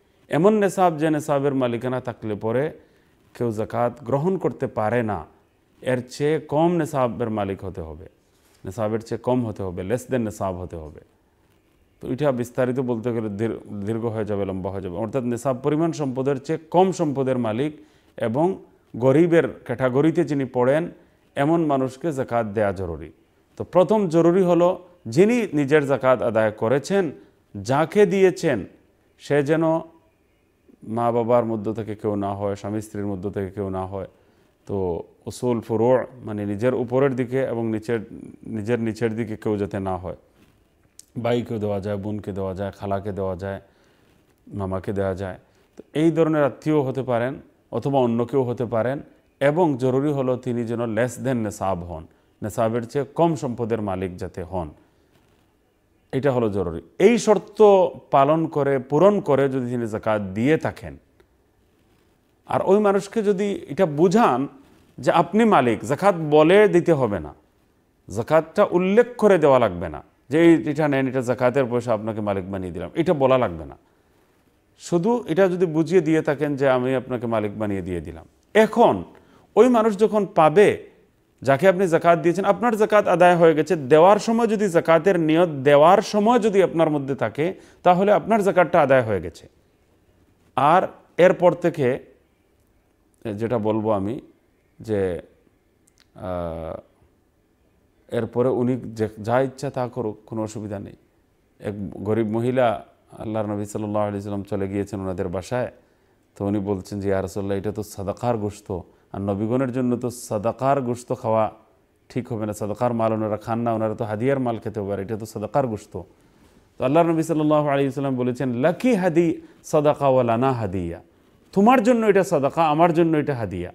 এমন নেশাব যে নেশাবের মালিকানা থাকলে পরে কেউ জাকাত গ্রহণ করতে পারে না এর চেয়ে কম নেশাবের মালিক হতে হবে নেশাবের চেয়ে কম হতে হবে লেস দেন নেশাব হতে হবে তো এটা বিস্তারিত বলতে গেলে দীর্ঘ হয়ে যাবে লম্বা হয়ে যাবে অর্থাৎ নেশাব পরিমাণ সম্পদের চেয়ে কম সম্পদের মালিক এবং গরিবের ক্যাটাগরিতে যিনি পড়েন এমন মানুষকে জাকাত দেয়া জরুরি তো প্রথম জরুরি হলো যিনি নিজের জাকাত আদায় করেছেন যাকে দিয়েছেন সে যেন মা বাবার মধ্য থেকে কেউ না হয় স্বামী স্ত্রীর মধ্য থেকে কেউ না হয় তো ওসুল ফুরো মানে নিজের উপরের দিকে এবং নিচের নিজের নিচের দিকে কেউ যাতে না হয় বাইকেও দেওয়া যায় বোনকে দেওয়া যায় খালাকে দেওয়া যায় মামাকে দেওয়া যায় তো এই ধরনের আত্মীয় হতে পারেন অথবা অন্য কেউ হতে পারেন এবং জরুরি হলো তিনি যেন লেস দেন নেশাব হন নেশাবের চেয়ে কম সম্পদের মালিক যাতে হন এটা হলো জরুরি এই শর্ত পালন করে পূরণ করে যদি তিনি জাকাত দিয়ে থাকেন আর ওই মানুষকে যদি এটা বুঝান যে আপনি মালিক জাকাত বলে দিতে হবে না জাকাতটা উল্লেখ করে দেওয়া লাগবে না যে এটা নেন এটা জাকাতের পয়সা আপনাকে মালিক বানিয়ে দিলাম এটা বলা লাগবে না শুধু এটা যদি বুঝিয়ে দিয়ে থাকেন যে আমি আপনাকে মালিক বানিয়ে দিয়ে দিলাম এখন ওই মানুষ যখন পাবে যাকে আপনি জাকাত দিয়েছেন আপনার জাকাত আদায় হয়ে গেছে দেওয়ার সময় যদি জাকাতের নিয়ত দেওয়ার সময় যদি আপনার মধ্যে থাকে তাহলে আপনার জাকাতটা আদায় হয়ে গেছে আর এরপর থেকে যেটা বলবো আমি যে এরপরে উনি যে যা ইচ্ছা তা করুক কোনো অসুবিধা নেই এক গরিব মহিলা আল্লাহ নবী সাল্লি সাল্লাম চলে গিয়েছেন ওনাদের বাসায় তো উনি বলছেন যে ইয়ারসল্লাহ এটা তো সাদাকার গোস্ত আর নবীগণের জন্য তো সাদাকার গোস্ত খাওয়া ঠিক হবে না সাদাকার মাল ওনারা খান না ওনারা তো হাদিয়ার মাল খেতে পারে এটা তো সাদাকার গোস্ত তো আল্লাহ নবী সাল্লাহ আলিয়াল্লাম বলেছেন লাকি হাদি সাদাকা না হাদিয়া তোমার জন্য এটা সাদাকা আমার জন্য এটা হাদিয়া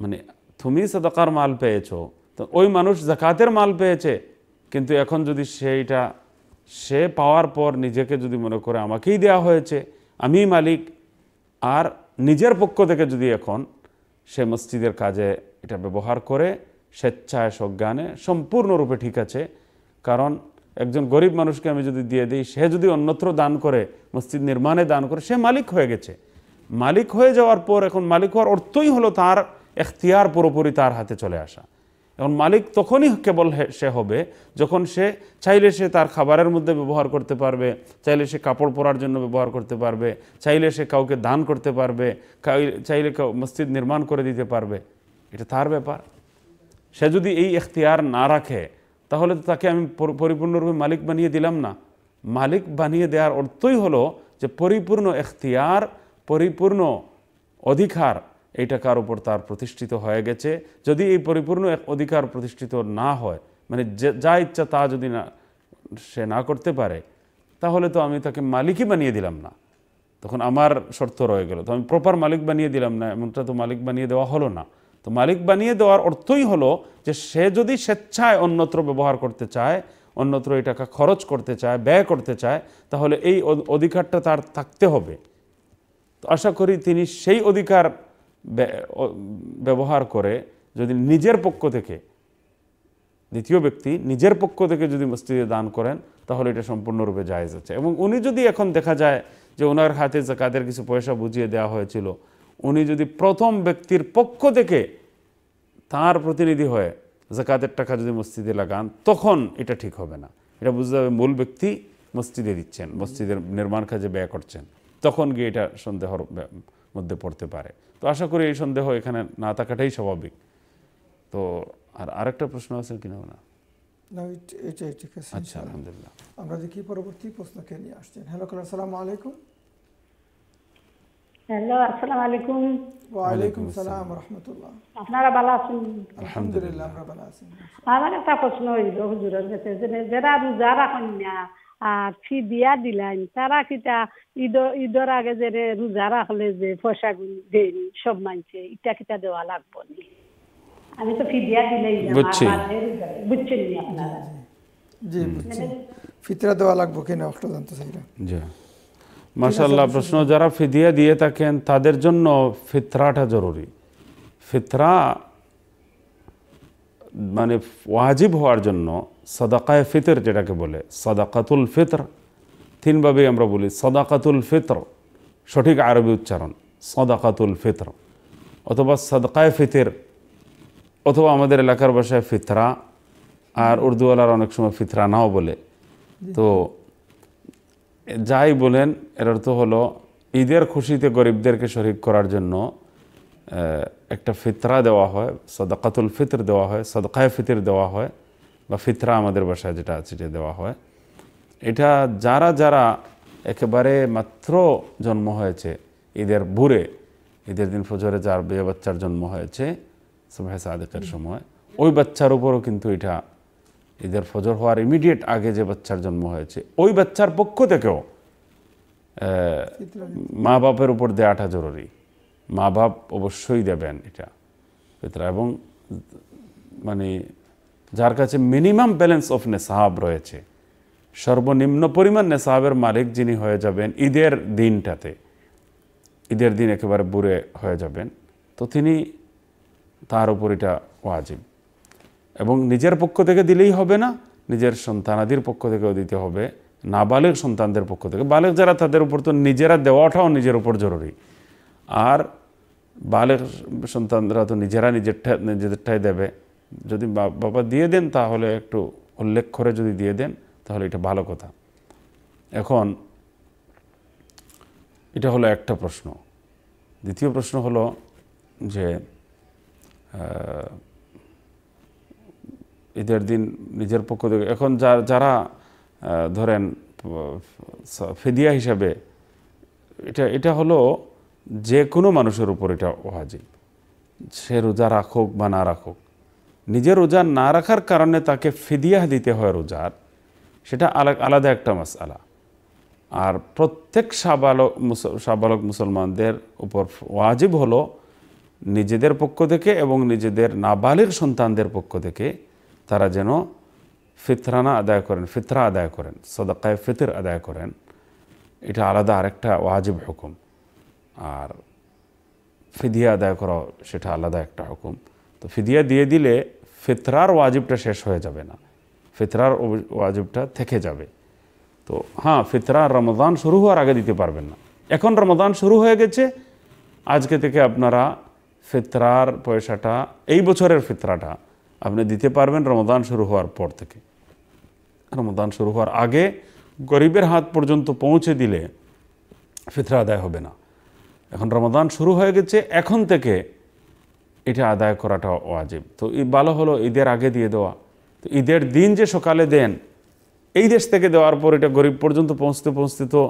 মানে তুমি সাদাকার মাল পেয়েছো তো ওই মানুষ জাকাতের মাল পেয়েছে কিন্তু এখন যদি সেইটা সে পাওয়ার পর নিজেকে যদি মনে করে আমাকেই দেয়া হয়েছে আমি মালিক আর নিজের পক্ষ থেকে যদি এখন সে মসজিদের কাজে এটা ব্যবহার করে স্বেচ্ছায় সজ্ঞানে সম্পূর্ণরূপে ঠিক আছে কারণ একজন গরিব মানুষকে আমি যদি দিয়ে দিই সে যদি অন্যত্র দান করে মসজিদ নির্মাণে দান করে সে মালিক হয়ে গেছে মালিক হয়ে যাওয়ার পর এখন মালিক হওয়ার অর্থই হলো তার এখতিয়ার পুরোপুরি তার হাতে চলে আসা এখন মালিক তখনই কেবল সে হবে যখন সে চাইলে সে তার খাবারের মধ্যে ব্যবহার করতে পারবে চাইলে সে কাপড় পরার জন্য ব্যবহার করতে পারবে চাইলে সে কাউকে দান করতে পারবে চাইলে কেউ মসজিদ নির্মাণ করে দিতে পারবে এটা তার ব্যাপার সে যদি এই এখতিয়ার না রাখে তাহলে তো তাকে আমি পরিপূর্ণরূপে মালিক বানিয়ে দিলাম না মালিক বানিয়ে দেওয়ার অর্থই হলো যে পরিপূর্ণ এখতিয়ার পরিপূর্ণ অধিকার এই টাকার উপর তার প্রতিষ্ঠিত হয়ে গেছে যদি এই পরিপূর্ণ এক অধিকার প্রতিষ্ঠিত না হয় মানে যা ইচ্ছা তা যদি না সে না করতে পারে তাহলে তো আমি তাকে মালিকই বানিয়ে দিলাম না তখন আমার শর্ত রয়ে গেল তো আমি প্রপার মালিক বানিয়ে দিলাম না এমনটা তো মালিক বানিয়ে দেওয়া হলো না তো মালিক বানিয়ে দেওয়ার অর্থই হলো যে সে যদি স্বেচ্ছায় অন্যত্র ব্যবহার করতে চায় অন্যত্র এই টাকা খরচ করতে চায় ব্যয় করতে চায় তাহলে এই অধিকারটা তার থাকতে হবে তো আশা করি তিনি সেই অধিকার ব্যবহার করে যদি নিজের পক্ষ থেকে দ্বিতীয় ব্যক্তি নিজের পক্ষ থেকে যদি মসজিদে দান করেন তাহলে এটা সম্পূর্ণরূপে যায় আছে এবং উনি যদি এখন দেখা যায় যে ওনার হাতে কাদের কিছু পয়সা বুঝিয়ে দেওয়া হয়েছিল উনি যদি প্রথম ব্যক্তির পক্ষ থেকে তার প্রতিনিধি হয়ে জাকাতের টাকা যদি মসজিদে লাগান তখন এটা ঠিক হবে না এটা বুঝতে হবে মূল ব্যক্তি মসজিদে দিচ্ছেন মসজিদের নির্মাণ কাজে ব্যয় করছেন তখন গিয়ে এটা সন্দেহর মধ্যে পড়তে পারে তো আশা করি এই সন্দেহ এখানে না থাকাটাই স্বাভাবিক তো আর আরেকটা প্রশ্ন আছে কিনা না আচ্ছা, আমরা দেখি পরবর্তী নিয়ে আসছেন হ্যালো সালাম আলাইকুম হ্যালো আসসালাম আলাইকুম ওয়ালাইকুম সালাম আপনারা ভালো আছেন আলহামদুলিল্লাহ আমরা ভালো আছি আমার একটা প্রশ্ন হইল হুজুরের কাছে যারা রোজা রাখেন না আর ফি দিয়া দিলাম তারা কিটা ঈদ ঈদর আগে যে রোজা রাখলে যে পয়সা দেয়নি সব মানছে ইটা কিটা দেওয়া লাগবো আমি তো ফি দিয়া দিলাই বুঝছেন নি জি বুঝছি ফিতরা দেওয়া লাগবো কিনা অষ্ট জানতে চাইলাম জি মাসাল্লাহ প্রশ্ন যারা ফিদিয়া দিয়ে থাকেন তাদের জন্য ফিতরাটা জরুরি ফিতরা মানে ওয়াজিব হওয়ার জন্য সদাকায় ফিতর যেটাকে বলে সদাকাতুল ফিতর তিনভাবেই আমরা বলি সদাকাতুল ফিতর সঠিক আরবি উচ্চারণ সদাকাতুল ফিতর অথবা সদকায় ফিতির অথবা আমাদের এলাকার ভাষায় ফিতরা আর উর্দুওয়ালার অনেক সময় ফিতরা নাও বলে তো যাই বলেন এর অর্থ হলো ঈদের খুশিতে গরিবদেরকে শরিক করার জন্য একটা ফিতরা দেওয়া হয় সদাকাতুল ফিতর দেওয়া হয় সদকায় ফিতির দেওয়া হয় বা ফিতরা আমাদের বাসায় যেটা আছে যেটা দেওয়া হয় এটা যারা যারা একেবারে মাত্র জন্ম হয়েছে ঈদের বুড়ে ঈদের দিন ফজরে যার বিয়ে বাচ্চার জন্ম হয়েছে সুবাহ সাদেকের সময় ওই বাচ্চার উপরও কিন্তু এটা ঈদের ফজর হওয়ার ইমিডিয়েট আগে যে বাচ্চার জন্ম হয়েছে ওই বাচ্চার পক্ষ থেকেও মা বাপের উপর দেওয়াটা জরুরি মা বাপ অবশ্যই দেবেন এটা এবং মানে যার কাছে মিনিমাম ব্যালেন্স অফ নেশাহাব রয়েছে সর্বনিম্ন পরিমাণ নেশাহাবের মালিক যিনি হয়ে যাবেন ঈদের দিনটাতে ঈদের দিন একেবারে বুড়ে হয়ে যাবেন তো তিনি তার উপর এটা ওয়াজিব এবং নিজের পক্ষ থেকে দিলেই হবে না নিজের সন্তানাদির পক্ষ থেকেও দিতে হবে বালের সন্তানদের পক্ষ থেকে বালেক যারা তাদের উপর তো নিজেরা দেওয়াটাও নিজের উপর জরুরি আর বালেক সন্তানরা তো নিজেরা নিজেরটা নিজেদেরটাই দেবে যদি বাবা দিয়ে দেন তাহলে একটু উল্লেখ করে যদি দিয়ে দেন তাহলে এটা ভালো কথা এখন এটা হলো একটা প্রশ্ন দ্বিতীয় প্রশ্ন হলো যে ঈদের দিন নিজের পক্ষ থেকে এখন যারা ধরেন ফেদিয়া হিসাবে এটা এটা হলো যে কোনো মানুষের উপর এটা ওয়াজিব সে রোজা রাখুক বা না রাখুক নিজে রোজা না রাখার কারণে তাকে ফিদিয়াহ দিতে হয় রোজার সেটা আলাদা একটা মশালা আর প্রত্যেক সাবালক সাবালক মুসলমানদের উপর ওয়াজিব হলো নিজেদের পক্ষ থেকে এবং নিজেদের নাবালির সন্তানদের পক্ষ থেকে তারা যেন ফিতরানা আদায় করেন ফিতরা আদায় করেন সদাকায় ফিতর আদায় করেন এটা আলাদা আরেকটা ওয়াজিব হুকুম আর ফিদিয়া আদায় করা সেটা আলাদা একটা হুকুম তো ফিদিয়া দিয়ে দিলে ফিতরার ওয়াজিবটা শেষ হয়ে যাবে না ফিতরার ওয়াজিবটা থেকে যাবে তো হ্যাঁ ফিতরা রমজান শুরু হওয়ার আগে দিতে পারবেন না এখন রমজান শুরু হয়ে গেছে আজকে থেকে আপনারা ফিতরার পয়সাটা এই বছরের ফিতরাটা আপনি দিতে পারবেন রমদান শুরু হওয়ার পর থেকে রমদান শুরু হওয়ার আগে গরিবের হাত পর্যন্ত পৌঁছে দিলে ফিতরা আদায় হবে না এখন রমদান শুরু হয়ে গেছে এখন থেকে এটা আদায় করাটা ওয়াজিব তো ভালো হলো ঈদের আগে দিয়ে দেওয়া তো ঈদের দিন যে সকালে দেন এই দেশ থেকে দেওয়ার পর এটা গরিব পর্যন্ত পৌঁছতে পৌঁছতে তো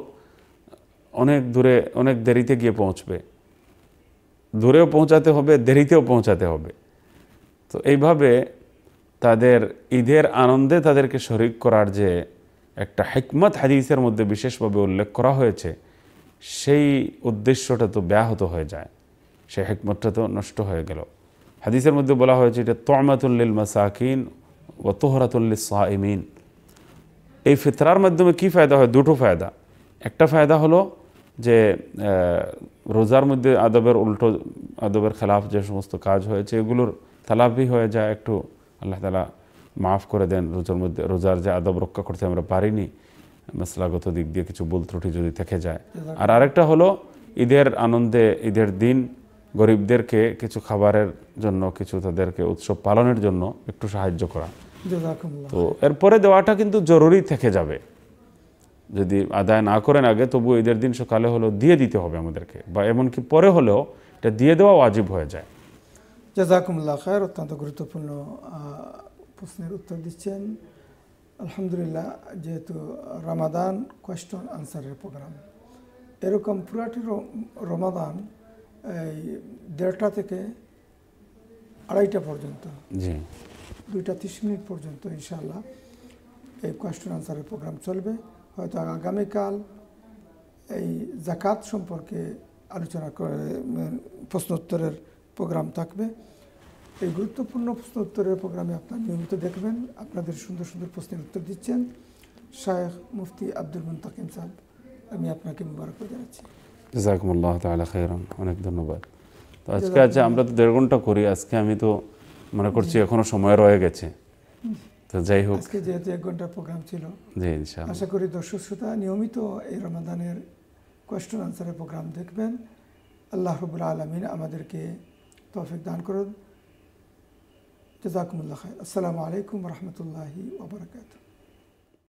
অনেক দূরে অনেক দেরিতে গিয়ে পৌঁছবে দূরেও পৌঁছাতে হবে দেরিতেও পৌঁছাতে হবে তো এইভাবে তাদের ঈদের আনন্দে তাদেরকে শরিক করার যে একটা হেকমত হাদিসের মধ্যে বিশেষভাবে উল্লেখ করা হয়েছে সেই উদ্দেশ্যটা তো ব্যাহত হয়ে যায় সে হেকমতটা তো নষ্ট হয়ে গেল হাদিসের মধ্যে বলা হয়েছে এটা তোমাতুল্লিল মাসাকিন ও তোহরাতুল্লি সাইমিন এই ফিতরার মাধ্যমে কি ফায়দা হয় দুটো ফায়দা একটা ফায়দা হলো যে রোজার মধ্যে আদবের উল্টো আদবের খেলাফ যে সমস্ত কাজ হয়েছে এগুলোর তালাফি হয়ে যায় একটু আল্লাহ তালা মাফ করে দেন রোজার মধ্যে রোজার যে আদব রক্ষা করতে আমরা পারিনি মশলাগত দিক দিয়ে কিছু ভুল ত্রুটি যদি থেকে যায় আর আরেকটা হলো ঈদের আনন্দে ঈদের দিন গরিবদেরকে কিছু খাবারের জন্য কিছু তাদেরকে উৎসব পালনের জন্য একটু সাহায্য করা তো এরপরে দেওয়াটা কিন্তু জরুরি থেকে যাবে যদি আদায় না করেন আগে তবু ঈদের দিন সকালে হলেও দিয়ে দিতে হবে আমাদেরকে বা এমনকি পরে হলেও এটা দিয়ে দেওয়া ওয়াজিব হয়ে যায় জাজাকুমুল্লাহ খায়ের অত্যন্ত গুরুত্বপূর্ণ প্রশ্নের উত্তর দিচ্ছেন আলহামদুলিল্লাহ যেহেতু রামাদান কোয়েশ্চন আনসারের প্রোগ্রাম এরকম পুরাটি রমাদান এই দেড়টা থেকে আড়াইটা পর্যন্ত দুইটা তিরিশ মিনিট পর্যন্ত ইনশাল্লাহ এই কোয়েশ্চেন আনসারের প্রোগ্রাম চলবে হয়তো আগামীকাল এই জাকাত সম্পর্কে আলোচনা করে প্রশ্নোত্তরের প্রোগ্রাম থাকবে এই গুরুত্বপূর্ণ প্রশ্নোত্তরের প্রোগ্রামে আপনার নিয়মিত দেখবেন আপনাদের সুন্দর সুন্দর প্রশ্নের উত্তর দিচ্ছেন শায়েখ মুফতি আব্দুল তাকিম সাহেব আমি আপনাকে মুবারক জানাচ্ছি জাকমুল্লাহ তালা খেরাম অনেক ধন্যবাদ তো আজকে আজকে আমরা তো দেড় ঘন্টা করি আজকে আমি তো মনে করছি এখনো সময় রয়ে গেছে তো যাই হোক আজকে যেহেতু এক ঘন্টা প্রোগ্রাম ছিল জি ইনশাআল্লাহ আশা করি দর্শক শ্রোতা নিয়মিত এই রমাদানের কোয়েশ্চেন আনসারের প্রোগ্রাম দেখবেন আল্লাহ রবুল্লা আলমিন আমাদেরকে তৌফিক দান করুন জাজাকুমুল্লাহ আসসালামু আলাইকুম রহমতুল্লাহি ওবরাকাতু